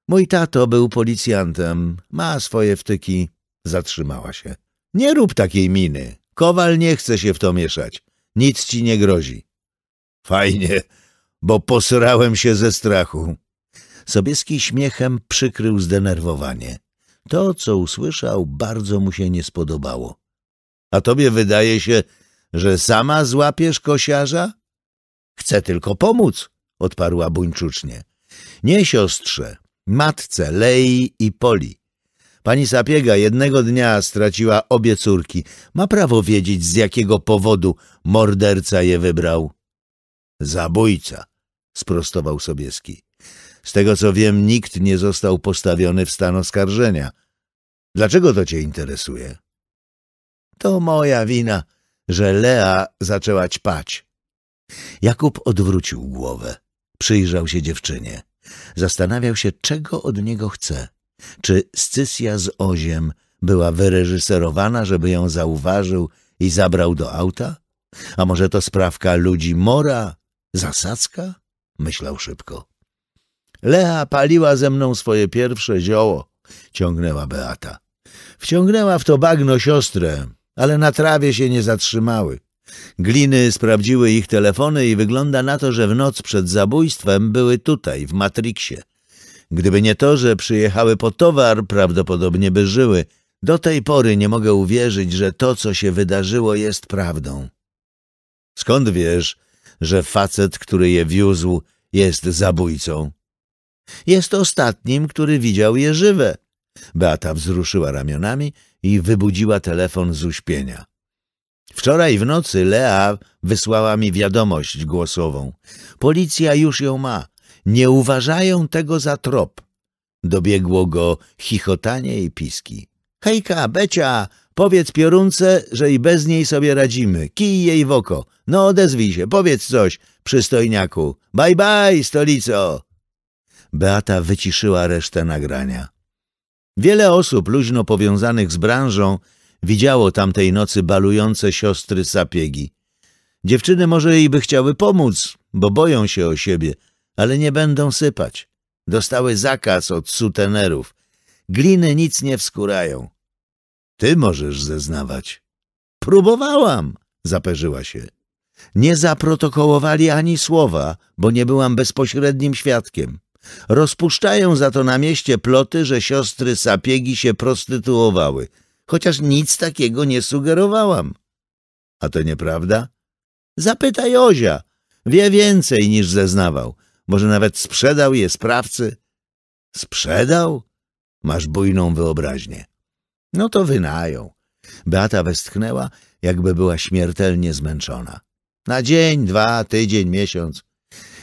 Mój tato był policjantem, ma swoje wtyki. Zatrzymała się. Nie rób takiej miny. Kowal nie chce się w to mieszać. Nic ci nie grozi. Fajnie, bo posrałem się ze strachu. Sobieski śmiechem przykrył zdenerwowanie. To, co usłyszał, bardzo mu się nie spodobało. A tobie wydaje się, że sama złapiesz kosiarza? Chcę tylko pomóc, odparła buńczucznie. Nie siostrze, matce Lei i Poli. Pani Sapiega jednego dnia straciła obie córki. Ma prawo wiedzieć, z jakiego powodu morderca je wybrał. Zabójca, sprostował Sobieski. Z tego co wiem, nikt nie został postawiony w stan oskarżenia. Dlaczego to cię interesuje? To moja wina, że Lea zaczęła ćpać. Jakub odwrócił głowę. Przyjrzał się dziewczynie. Zastanawiał się, czego od niego chce. Czy scysja z Oziem była wyreżyserowana, żeby ją zauważył i zabrał do auta? A może to sprawka ludzi mora? Zasadzka? Myślał szybko. Lea paliła ze mną swoje pierwsze zioło, ciągnęła Beata. Wciągnęła w to bagno siostrę, ale na trawie się nie zatrzymały. Gliny sprawdziły ich telefony i wygląda na to, że w noc przed zabójstwem były tutaj, w Matrixie. Gdyby nie to, że przyjechały po towar, prawdopodobnie by żyły. Do tej pory nie mogę uwierzyć, że to, co się wydarzyło, jest prawdą. Skąd wiesz, że facet, który je wiózł, jest zabójcą? Jest ostatnim, który widział je żywe, Beata wzruszyła ramionami i wybudziła telefon z uśpienia. Wczoraj w nocy Lea wysłała mi wiadomość głosową. Policja już ją ma. Nie uważają tego za trop. Dobiegło go chichotanie i piski. Hejka, Becia, powiedz piorunce, że i bez niej sobie radzimy. Kij jej w oko. No odezwij się, powiedz coś, przystojniaku. Bye bye, stolico. Beata wyciszyła resztę nagrania. Wiele osób luźno powiązanych z branżą widziało tamtej nocy balujące siostry Sapiegi. Dziewczyny może i by chciały pomóc, bo boją się o siebie, ale nie będą sypać. Dostały zakaz od sutenerów. Gliny nic nie wskurają. Ty możesz zeznawać. Próbowałam, zaperzyła się. Nie zaprotokołowali ani słowa, bo nie byłam bezpośrednim świadkiem. Rozpuszczają za to na mieście ploty, że siostry Sapiegi się prostytuowały, chociaż nic takiego nie sugerowałam. A to nieprawda? Zapytaj Ozia. Wie więcej niż zeznawał. Może nawet sprzedał je sprawcy. Sprzedał? Masz bujną wyobraźnię. No to wynają. Beata westchnęła, jakby była śmiertelnie zmęczona. Na dzień, dwa, tydzień, miesiąc.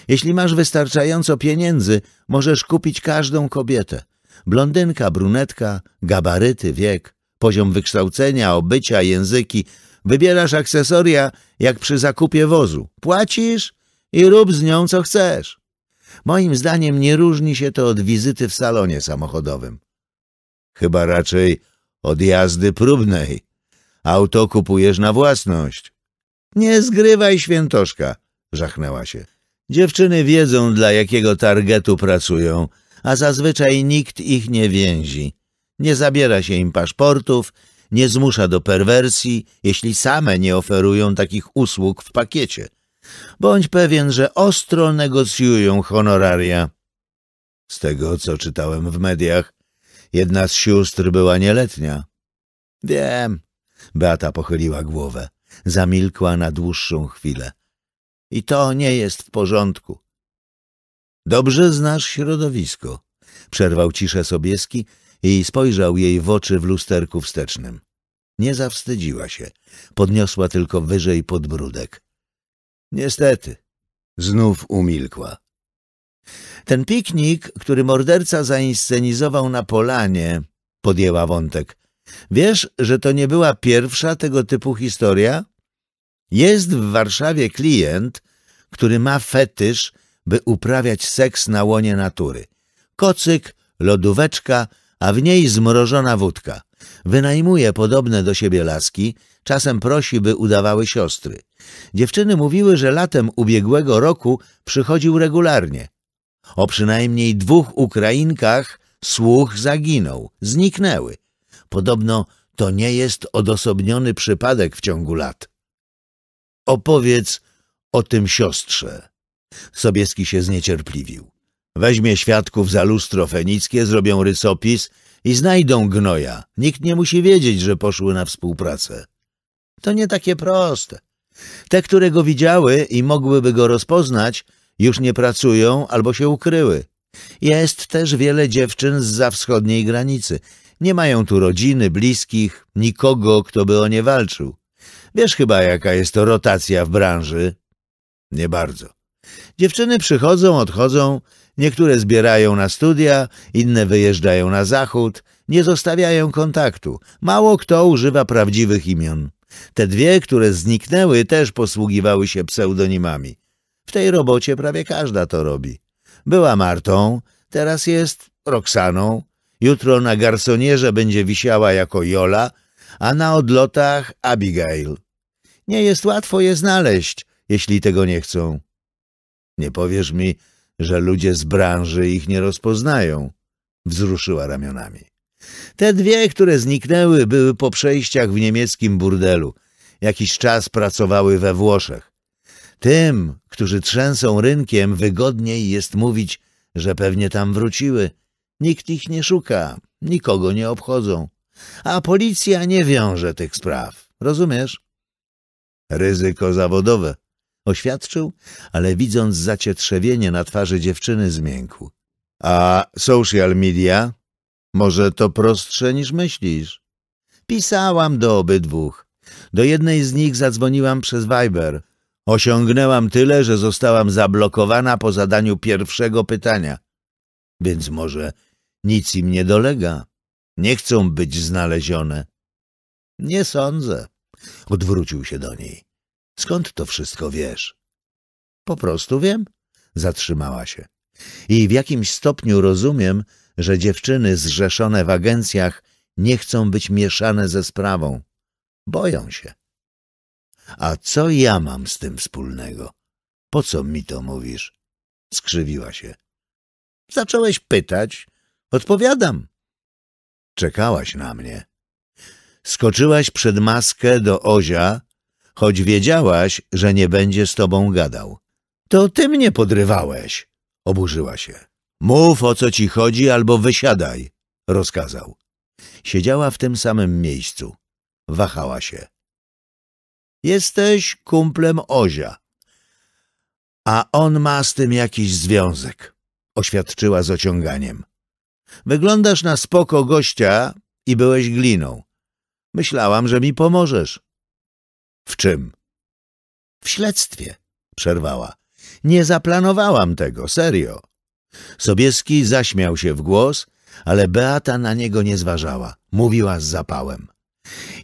Jeśli masz wystarczająco pieniędzy, możesz kupić każdą kobietę. Blondynka, brunetka, gabaryty, wiek, poziom wykształcenia, obycia, języki. Wybierasz akcesoria jak przy zakupie wozu. Płacisz i rób z nią co chcesz. Moim zdaniem nie różni się to od wizyty w salonie samochodowym. Chyba raczej od jazdy próbnej. Auto kupujesz na własność. Nie zgrywaj świętoszka, żachnęła się. Dziewczyny wiedzą, dla jakiego targetu pracują, a zazwyczaj nikt ich nie więzi. Nie zabiera się im paszportów, nie zmusza do perwersji, jeśli same nie oferują takich usług w pakiecie. Bądź pewien, że ostro negocjują honoraria. Z tego, co czytałem w mediach, jedna z sióstr była nieletnia. Wiem. Beata pochyliła głowę. Zamilkła na dłuższą chwilę. I to nie jest w porządku. Dobrze znasz środowisko, przerwał ciszę Sobieski i spojrzał jej w oczy w lusterku wstecznym. Nie zawstydziła się, podniosła tylko wyżej podbródek. Niestety, znów umilkła. Ten piknik, który morderca zainscenizował na polanie, podjęła wątek. Wiesz, że to nie była pierwsza tego typu historia? Jest w Warszawie klient, który ma fetysz, by uprawiać seks na łonie natury. Kocyk, lodóweczka, a w niej zmrożona wódka. Wynajmuje podobne do siebie laski, czasem prosi, by udawały siostry. Dziewczyny mówiły, że latem ubiegłego roku przychodził regularnie. O przynajmniej dwóch Ukrainkach słuch zaginął, zniknęły. Podobno to nie jest odosobniony przypadek w ciągu lat. Opowiedz o tym siostrze. Sobieski się zniecierpliwił. Weźmie świadków za lustro fenickie, zrobią rysopis i znajdą gnoja. Nikt nie musi wiedzieć, że poszły na współpracę. To nie takie proste. Te, które go widziały i mogłyby go rozpoznać, już nie pracują albo się ukryły. Jest też wiele dziewczyn z za wschodniej granicy. Nie mają tu rodziny, bliskich, nikogo, kto by o nie walczył. Wiesz chyba, jaka jest to rotacja w branży? Nie bardzo. Dziewczyny przychodzą, odchodzą, niektóre zbierają na studia, inne wyjeżdżają na zachód, nie zostawiają kontaktu. Mało kto używa prawdziwych imion. Te dwie, które zniknęły, też posługiwały się pseudonimami. W tej robocie prawie każda to robi. Była Martą, teraz jest Roxaną, jutro na garsonierze będzie wisiała jako Jola, a na odlotach Abigail. Nie jest łatwo je znaleźć, jeśli tego nie chcą. Nie powiesz mi, że ludzie z branży ich nie rozpoznają. Wzruszyła ramionami. Te dwie, które zniknęły, były po przejściach w niemieckim burdelu. Jakiś czas pracowały we Włoszech. Tym, którzy trzęsą rynkiem, wygodniej jest mówić, że pewnie tam wróciły. Nikt ich nie szuka, nikogo nie obchodzą. A policja nie wiąże tych spraw. Rozumiesz? ryzyko zawodowe, oświadczył, ale widząc zacietrzewienie na twarzy dziewczyny zmiękł. A social media? Może to prostsze niż myślisz? Pisałam do obydwóch. Do jednej z nich zadzwoniłam przez Viber. Osiągnęłam tyle, że zostałam zablokowana po zadaniu pierwszego pytania. Więc może nic im nie dolega. Nie chcą być znalezione. Nie sądzę. Odwrócił się do niej. Skąd to wszystko wiesz? Po prostu wiem. Zatrzymała się. I w jakimś stopniu rozumiem, że dziewczyny zrzeszone w agencjach nie chcą być mieszane ze sprawą. Boją się. A co ja mam z tym wspólnego? Po co mi to mówisz? Skrzywiła się. Zacząłeś pytać. Odpowiadam. Czekałaś na mnie. Skoczyłaś przed maskę do Ozia, choć wiedziałaś, że nie będzie z tobą gadał. To ty mnie podrywałeś, oburzyła się. Mów, o co ci chodzi, albo wysiadaj, rozkazał. Siedziała w tym samym miejscu. Wahała się. Jesteś kumplem Ozia. A on ma z tym jakiś związek, oświadczyła z ociąganiem. Wyglądasz na spoko gościa i byłeś gliną. Myślałam, że mi pomożesz. W czym? W śledztwie, przerwała. Nie zaplanowałam tego, serio. Sobieski zaśmiał się w głos, ale Beata na niego nie zważała. Mówiła z zapałem.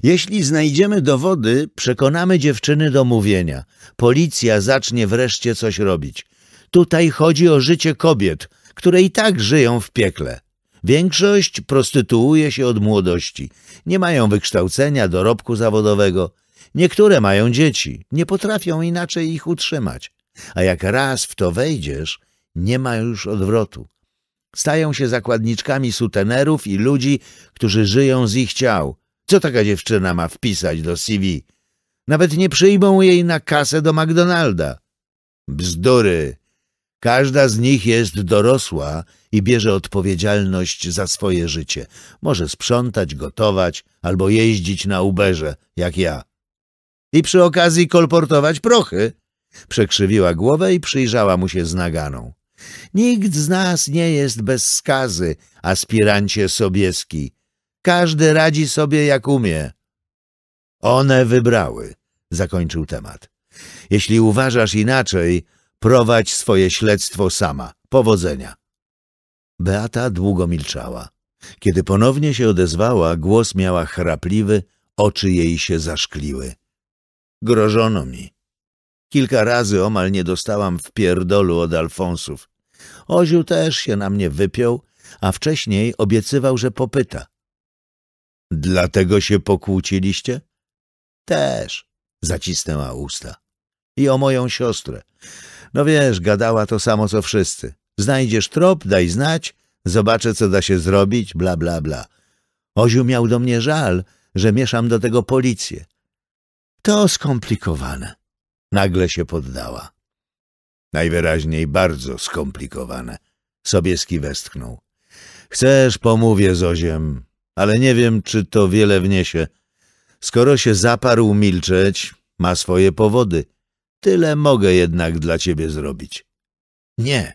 Jeśli znajdziemy dowody, przekonamy dziewczyny do mówienia. Policja zacznie wreszcie coś robić. Tutaj chodzi o życie kobiet, które i tak żyją w piekle. Większość prostytuuje się od młodości. Nie mają wykształcenia, dorobku zawodowego. Niektóre mają dzieci, nie potrafią inaczej ich utrzymać. A jak raz w to wejdziesz, nie ma już odwrotu. Stają się zakładniczkami sutenerów i ludzi, którzy żyją z ich ciał. Co taka dziewczyna ma wpisać do CV? Nawet nie przyjmą jej na kasę do McDonalda. Bzdury! Każda z nich jest dorosła i bierze odpowiedzialność za swoje życie. Może sprzątać, gotować albo jeździć na Uberze, jak ja. I przy okazji kolportować prochy. Przekrzywiła głowę i przyjrzała mu się z naganą. Nikt z nas nie jest bez skazy, aspirancie Sobieski. Każdy radzi sobie jak umie. One wybrały, zakończył temat. Jeśli uważasz inaczej, Prowadź swoje śledztwo sama. Powodzenia. Beata długo milczała. Kiedy ponownie się odezwała, głos miała chrapliwy, oczy jej się zaszkliły. Grożono mi. Kilka razy omal nie dostałam w pierdolu od Alfonsów. Oziu też się na mnie wypiął, a wcześniej obiecywał, że popyta. Dlatego się pokłóciliście? Też, zacisnęła usta. I o moją siostrę. No wiesz, gadała to samo co wszyscy. Znajdziesz trop, daj znać, zobaczę co da się zrobić, bla, bla, bla. Oziu miał do mnie żal, że mieszam do tego policję. To skomplikowane. Nagle się poddała. Najwyraźniej bardzo skomplikowane. Sobieski westchnął. Chcesz, pomówię z Oziem, ale nie wiem, czy to wiele wniesie. Skoro się zaparł milczeć, ma swoje powody. Tyle mogę jednak dla ciebie zrobić. Nie,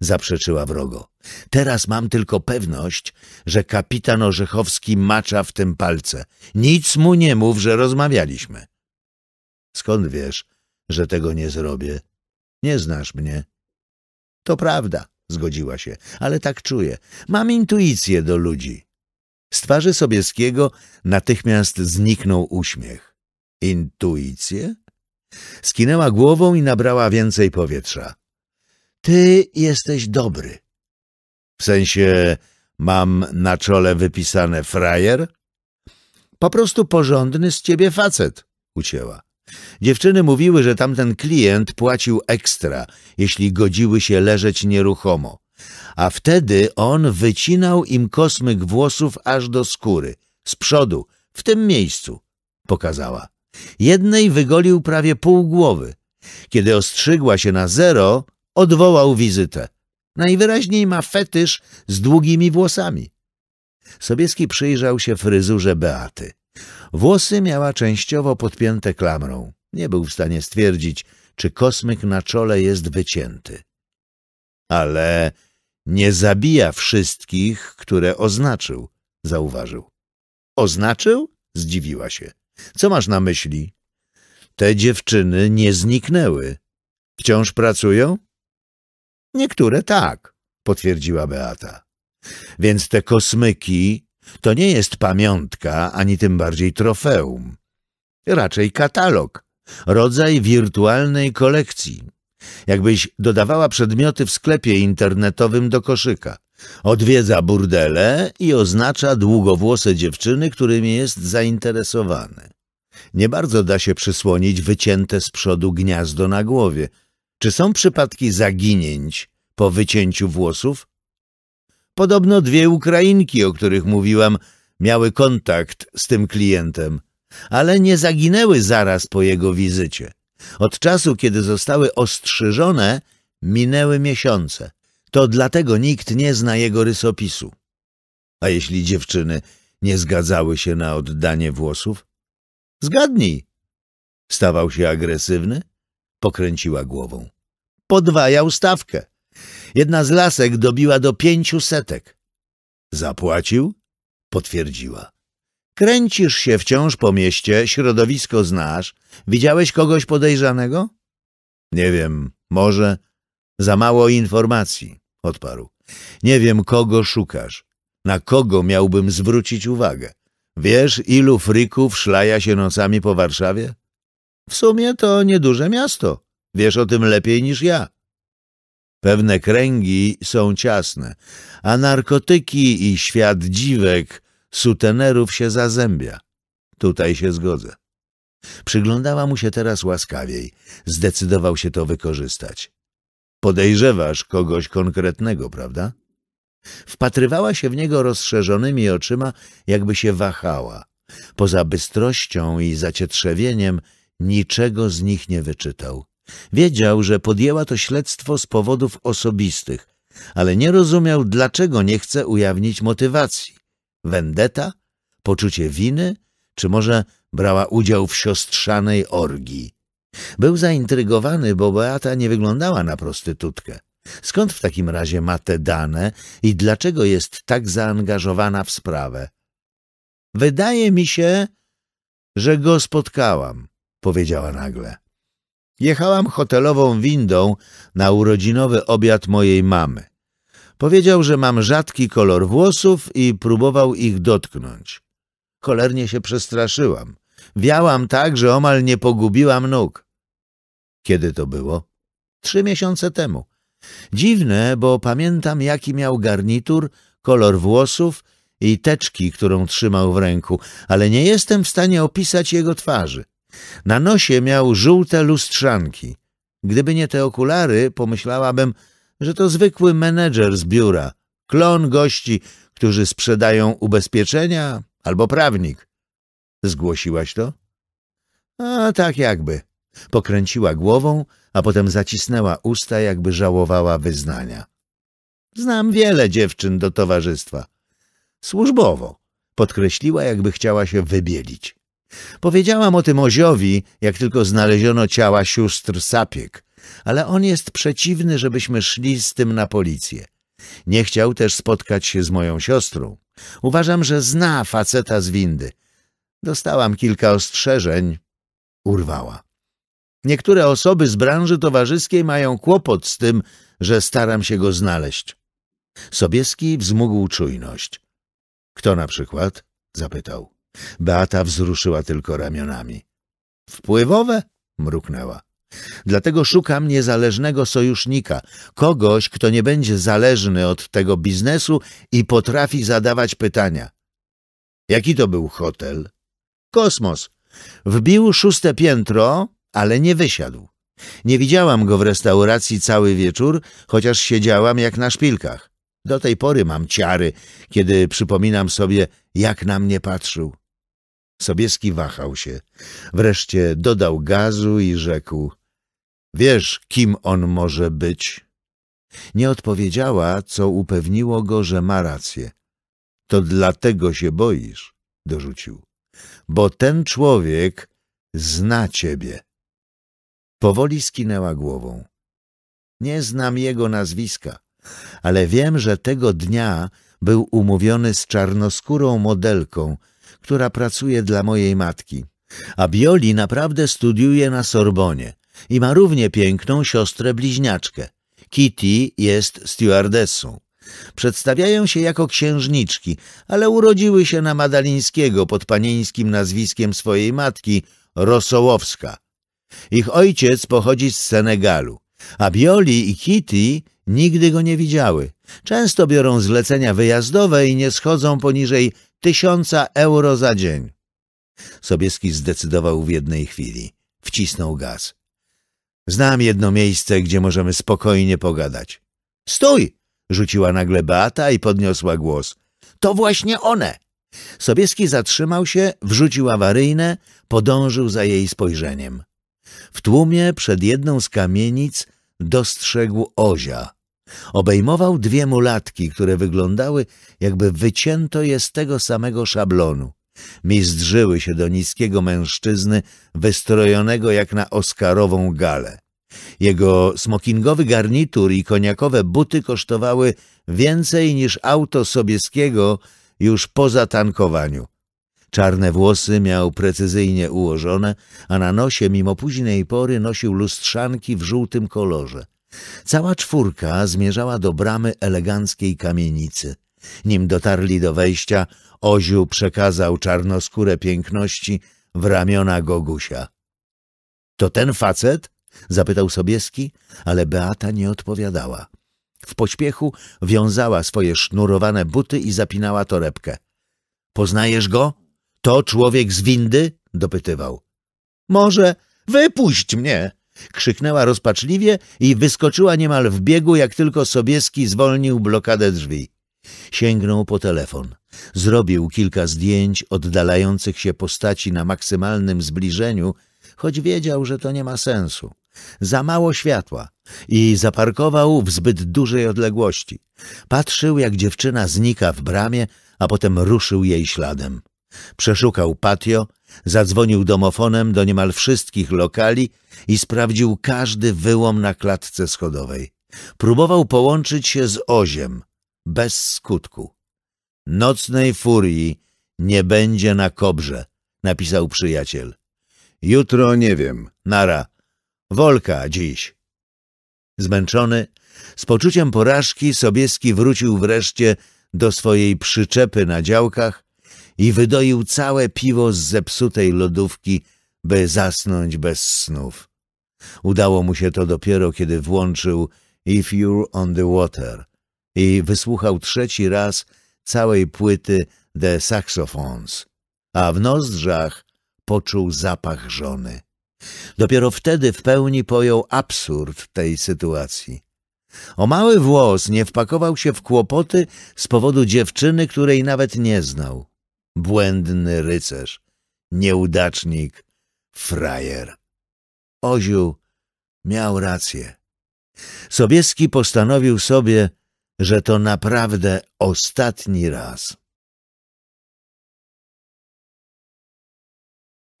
zaprzeczyła wrogo. Teraz mam tylko pewność, że kapitan Orzechowski macza w tym palce. Nic mu nie mów, że rozmawialiśmy. Skąd wiesz, że tego nie zrobię? Nie znasz mnie. To prawda, zgodziła się, ale tak czuję. Mam intuicję do ludzi. Z twarzy Sobieskiego natychmiast zniknął uśmiech. Intuicję? Skinęła głową i nabrała więcej powietrza. Ty jesteś dobry. W sensie mam na czole wypisane frajer? Po prostu porządny z ciebie facet, ucięła. Dziewczyny mówiły, że tamten klient płacił ekstra, jeśli godziły się leżeć nieruchomo. A wtedy on wycinał im kosmyk włosów aż do skóry, z przodu, w tym miejscu, pokazała. Jednej wygolił prawie pół głowy. Kiedy ostrzygła się na zero, odwołał wizytę. Najwyraźniej ma fetysz z długimi włosami. Sobieski przyjrzał się fryzurze Beaty. Włosy miała częściowo podpięte klamrą. Nie był w stanie stwierdzić, czy kosmyk na czole jest wycięty. Ale nie zabija wszystkich, które oznaczył, zauważył. Oznaczył? Zdziwiła się. Co masz na myśli? Te dziewczyny nie zniknęły. Wciąż pracują? Niektóre tak, potwierdziła Beata. Więc te kosmyki to nie jest pamiątka, ani tym bardziej trofeum. Raczej katalog, rodzaj wirtualnej kolekcji. Jakbyś dodawała przedmioty w sklepie internetowym do koszyka. Odwiedza burdele i oznacza długowłose dziewczyny, którymi jest zainteresowany. Nie bardzo da się przysłonić wycięte z przodu gniazdo na głowie. Czy są przypadki zaginięć po wycięciu włosów? Podobno dwie Ukrainki, o których mówiłam, miały kontakt z tym klientem, ale nie zaginęły zaraz po jego wizycie. Od czasu, kiedy zostały ostrzyżone, minęły miesiące. To dlatego nikt nie zna jego rysopisu. A jeśli dziewczyny nie zgadzały się na oddanie włosów? Zgadnij. Stawał się agresywny? Pokręciła głową. Podwajał stawkę. Jedna z lasek dobiła do pięciu setek. Zapłacił? Potwierdziła. Kręcisz się wciąż po mieście, środowisko znasz. Widziałeś kogoś podejrzanego? Nie wiem, może. Za mało informacji, odparł. Nie wiem, kogo szukasz. Na kogo miałbym zwrócić uwagę? Wiesz, ilu fryków szlaja się nocami po Warszawie? W sumie to nieduże miasto. Wiesz o tym lepiej niż ja. Pewne kręgi są ciasne, a narkotyki i świat dziwek, sutenerów się zazębia. Tutaj się zgodzę. Przyglądała mu się teraz łaskawiej. Zdecydował się to wykorzystać. Podejrzewasz kogoś konkretnego, prawda? Wpatrywała się w niego rozszerzonymi oczyma, jakby się wahała. Poza bystrością i zacietrzewieniem niczego z nich nie wyczytał. Wiedział, że podjęła to śledztwo z powodów osobistych, ale nie rozumiał, dlaczego nie chce ujawnić motywacji. Wendeta? Poczucie winy? Czy może brała udział w siostrzanej orgii? Był zaintrygowany, bo Beata nie wyglądała na prostytutkę. Skąd w takim razie ma te dane i dlaczego jest tak zaangażowana w sprawę? Wydaje mi się, że go spotkałam, powiedziała nagle. Jechałam hotelową windą na urodzinowy obiad mojej mamy. Powiedział, że mam rzadki kolor włosów i próbował ich dotknąć. Cholernie się przestraszyłam. Wiałam tak, że omal nie pogubiłam nóg. Kiedy to było? Trzy miesiące temu. Dziwne, bo pamiętam, jaki miał garnitur, kolor włosów i teczki, którą trzymał w ręku, ale nie jestem w stanie opisać jego twarzy. Na nosie miał żółte lustrzanki. Gdyby nie te okulary, pomyślałabym, że to zwykły menedżer z biura, klon gości, którzy sprzedają ubezpieczenia albo prawnik. Zgłosiłaś to? A tak jakby. Pokręciła głową, a potem zacisnęła usta, jakby żałowała wyznania. Znam wiele dziewczyn do towarzystwa. Służbowo, podkreśliła, jakby chciała się wybielić. Powiedziałam o tym Oziowi, jak tylko znaleziono ciała sióstr Sapiek, ale on jest przeciwny, żebyśmy szli z tym na policję. Nie chciał też spotkać się z moją siostrą. Uważam, że zna faceta z windy. Dostałam kilka ostrzeżeń. Urwała. Niektóre osoby z branży towarzyskiej mają kłopot z tym, że staram się go znaleźć. Sobieski wzmógł czujność. Kto na przykład? zapytał. Beata wzruszyła tylko ramionami. Wpływowe? mruknęła. Dlatego szukam niezależnego sojusznika, kogoś, kto nie będzie zależny od tego biznesu i potrafi zadawać pytania. Jaki to był hotel? Kosmos. Wbił szóste piętro, ale nie wysiadł. Nie widziałam go w restauracji cały wieczór, chociaż siedziałam jak na szpilkach. Do tej pory mam ciary, kiedy przypominam sobie, jak na mnie patrzył. Sobieski wahał się. Wreszcie dodał gazu i rzekł — Wiesz, kim on może być? Nie odpowiedziała, co upewniło go, że ma rację. — To dlatego się boisz — dorzucił — bo ten człowiek zna ciebie. Powoli skinęła głową. Nie znam jego nazwiska, ale wiem, że tego dnia był umówiony z czarnoskórą modelką, która pracuje dla mojej matki. A Bioli naprawdę studiuje na Sorbonie i ma równie piękną siostrę bliźniaczkę. Kitty jest stewardessą. Przedstawiają się jako księżniczki, ale urodziły się na Madalińskiego pod panieńskim nazwiskiem swojej matki, Rosołowska. Ich ojciec pochodzi z Senegalu, a Bioli i Kitty nigdy go nie widziały. Często biorą zlecenia wyjazdowe i nie schodzą poniżej tysiąca euro za dzień. Sobieski zdecydował w jednej chwili. Wcisnął gaz. Znam jedno miejsce, gdzie możemy spokojnie pogadać. Stój! rzuciła nagle Beata i podniosła głos. To właśnie one! Sobieski zatrzymał się, wrzucił awaryjne, podążył za jej spojrzeniem. W tłumie przed jedną z kamienic dostrzegł Ozia. Obejmował dwie mulatki, które wyglądały, jakby wycięto je z tego samego szablonu. Mizdrzyły się do niskiego mężczyzny, wystrojonego jak na oskarową galę. Jego smokingowy garnitur i koniakowe buty kosztowały więcej niż auto Sobieskiego już po zatankowaniu. Czarne włosy miał precyzyjnie ułożone, a na nosie mimo późnej pory nosił lustrzanki w żółtym kolorze. Cała czwórka zmierzała do bramy eleganckiej kamienicy. Nim dotarli do wejścia, Oziu przekazał czarnoskórę piękności w ramiona Gogusia. — To ten facet? — zapytał Sobieski, ale Beata nie odpowiadała. W pośpiechu wiązała swoje sznurowane buty i zapinała torebkę. — Poznajesz go? To człowiek z windy? dopytywał. Może wypuść mnie! krzyknęła rozpaczliwie i wyskoczyła niemal w biegu, jak tylko Sobieski zwolnił blokadę drzwi. Sięgnął po telefon. Zrobił kilka zdjęć oddalających się postaci na maksymalnym zbliżeniu, choć wiedział, że to nie ma sensu. Za mało światła i zaparkował w zbyt dużej odległości. Patrzył, jak dziewczyna znika w bramie, a potem ruszył jej śladem. Przeszukał patio, zadzwonił domofonem do niemal wszystkich lokali i sprawdził każdy wyłom na klatce schodowej. Próbował połączyć się z oziem, bez skutku. Nocnej furii nie będzie na kobrze, napisał przyjaciel. Jutro nie wiem, nara. Wolka dziś. Zmęczony, z poczuciem porażki Sobieski wrócił wreszcie do swojej przyczepy na działkach i wydoił całe piwo z zepsutej lodówki, by zasnąć bez snów. Udało mu się to dopiero, kiedy włączył If You're on the Water i wysłuchał trzeci raz całej płyty The Saxophones, a w nozdrzach poczuł zapach żony. Dopiero wtedy w pełni pojął absurd tej sytuacji. O mały włos nie wpakował się w kłopoty z powodu dziewczyny, której nawet nie znał błędny rycerz, nieudacznik, frajer. Oziu miał rację. Sobieski postanowił sobie, że to naprawdę ostatni raz.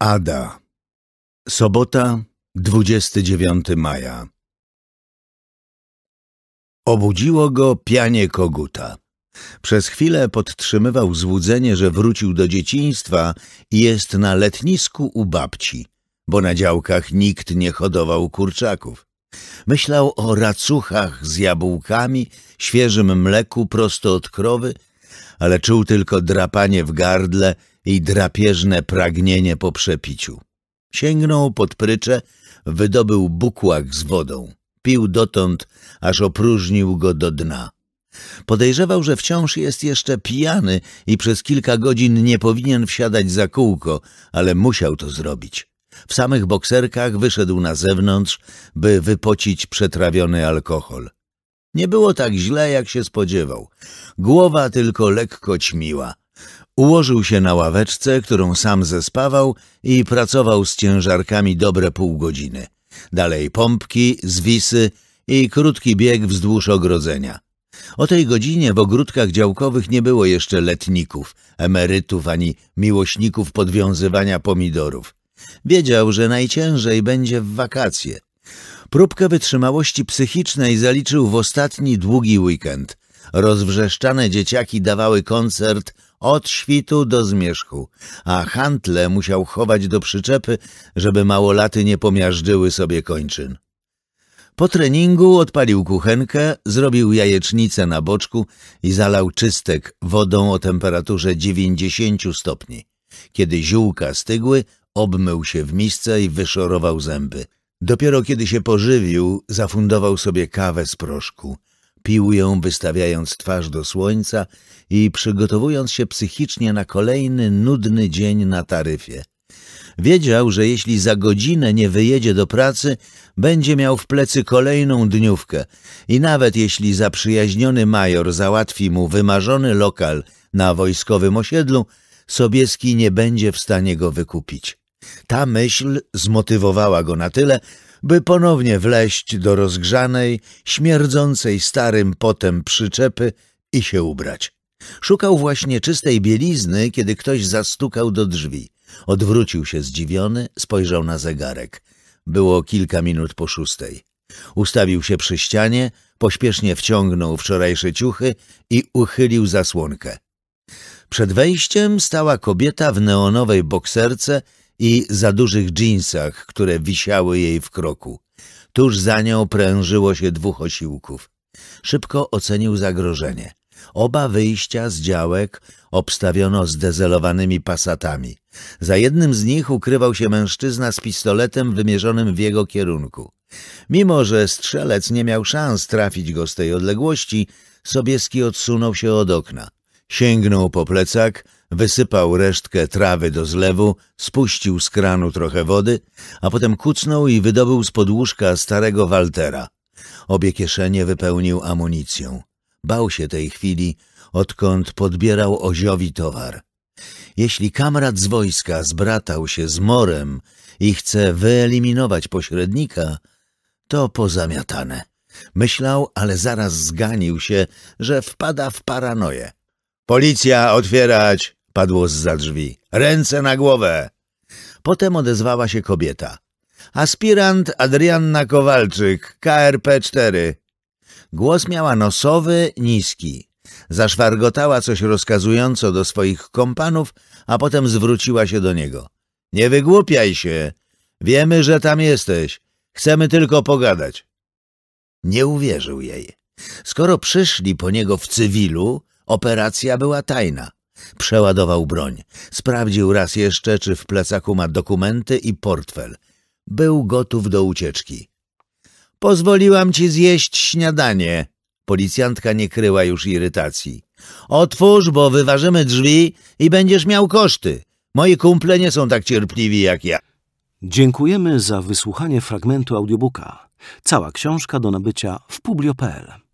Ada Sobota, 29 maja Obudziło go pianie koguta. Przez chwilę podtrzymywał złudzenie, że wrócił do dzieciństwa i jest na letnisku u babci, bo na działkach nikt nie hodował kurczaków. Myślał o racuchach z jabłkami, świeżym mleku prosto od krowy, ale czuł tylko drapanie w gardle i drapieżne pragnienie po przepiciu. Sięgnął pod prycze, wydobył bukłak z wodą. Pił dotąd, aż opróżnił go do dna. Podejrzewał, że wciąż jest jeszcze pijany i przez kilka godzin nie powinien wsiadać za kółko, ale musiał to zrobić. W samych bokserkach wyszedł na zewnątrz, by wypocić przetrawiony alkohol. Nie było tak źle, jak się spodziewał. Głowa tylko lekko ćmiła. Ułożył się na ławeczce, którą sam zespawał i pracował z ciężarkami dobre pół godziny. Dalej pompki, zwisy i krótki bieg wzdłuż ogrodzenia. O tej godzinie w ogródkach działkowych nie było jeszcze letników, emerytów ani miłośników podwiązywania pomidorów. Wiedział, że najciężej będzie w wakacje. Próbkę wytrzymałości psychicznej zaliczył w ostatni długi weekend. Rozwrzeszczane dzieciaki dawały koncert od świtu do zmierzchu, a Hantle musiał chować do przyczepy, żeby małolaty nie pomiażdżyły sobie kończyn. Po treningu odpalił kuchenkę, zrobił jajecznicę na boczku i zalał czystek wodą o temperaturze 90 stopni. Kiedy ziółka stygły, obmył się w misce i wyszorował zęby. Dopiero kiedy się pożywił, zafundował sobie kawę z proszku. Pił ją, wystawiając twarz do słońca i przygotowując się psychicznie na kolejny nudny dzień na taryfie. Wiedział, że jeśli za godzinę nie wyjedzie do pracy, będzie miał w plecy kolejną dniówkę i nawet jeśli zaprzyjaźniony major załatwi mu wymarzony lokal na wojskowym osiedlu, Sobieski nie będzie w stanie go wykupić. Ta myśl zmotywowała go na tyle, by ponownie wleść do rozgrzanej, śmierdzącej starym potem przyczepy i się ubrać. Szukał właśnie czystej bielizny, kiedy ktoś zastukał do drzwi. Odwrócił się zdziwiony, spojrzał na zegarek. Było kilka minut po szóstej. Ustawił się przy ścianie, pośpiesznie wciągnął wczorajsze ciuchy i uchylił zasłonkę. Przed wejściem stała kobieta w neonowej bokserce i za dużych dżinsach, które wisiały jej w kroku. Tuż za nią prężyło się dwóch osiłków. Szybko ocenił zagrożenie. Oba wyjścia z działek obstawiono zdezelowanymi pasatami. Za jednym z nich ukrywał się mężczyzna z pistoletem wymierzonym w jego kierunku. Mimo, że strzelec nie miał szans trafić go z tej odległości, Sobieski odsunął się od okna. Sięgnął po plecak, wysypał resztkę trawy do zlewu, spuścił z kranu trochę wody, a potem kucnął i wydobył z pod łóżka starego Waltera. Obie kieszenie wypełnił amunicją. Bał się tej chwili, odkąd podbierał Oziowi towar. Jeśli kamrat z wojska zbratał się z morem i chce wyeliminować pośrednika, to pozamiatane. Myślał, ale zaraz zganił się, że wpada w paranoję. Policja, otwierać! Padło z za drzwi. Ręce na głowę! Potem odezwała się kobieta. Aspirant Adrianna Kowalczyk, KRP 4. Głos miała nosowy, niski. Zaszwargotała coś rozkazująco do swoich kompanów, a potem zwróciła się do niego. Nie wygłupiaj się. Wiemy, że tam jesteś. Chcemy tylko pogadać. Nie uwierzył jej. Skoro przyszli po niego w cywilu, operacja była tajna. Przeładował broń. Sprawdził raz jeszcze, czy w plecaku ma dokumenty i portfel. Był gotów do ucieczki. Pozwoliłam ci zjeść śniadanie. Policjantka nie kryła już irytacji. Otwórz, bo wyważymy drzwi i będziesz miał koszty. Moi kumple nie są tak cierpliwi jak ja. Dziękujemy za wysłuchanie fragmentu audiobooka. Cała książka do nabycia w publio.pl.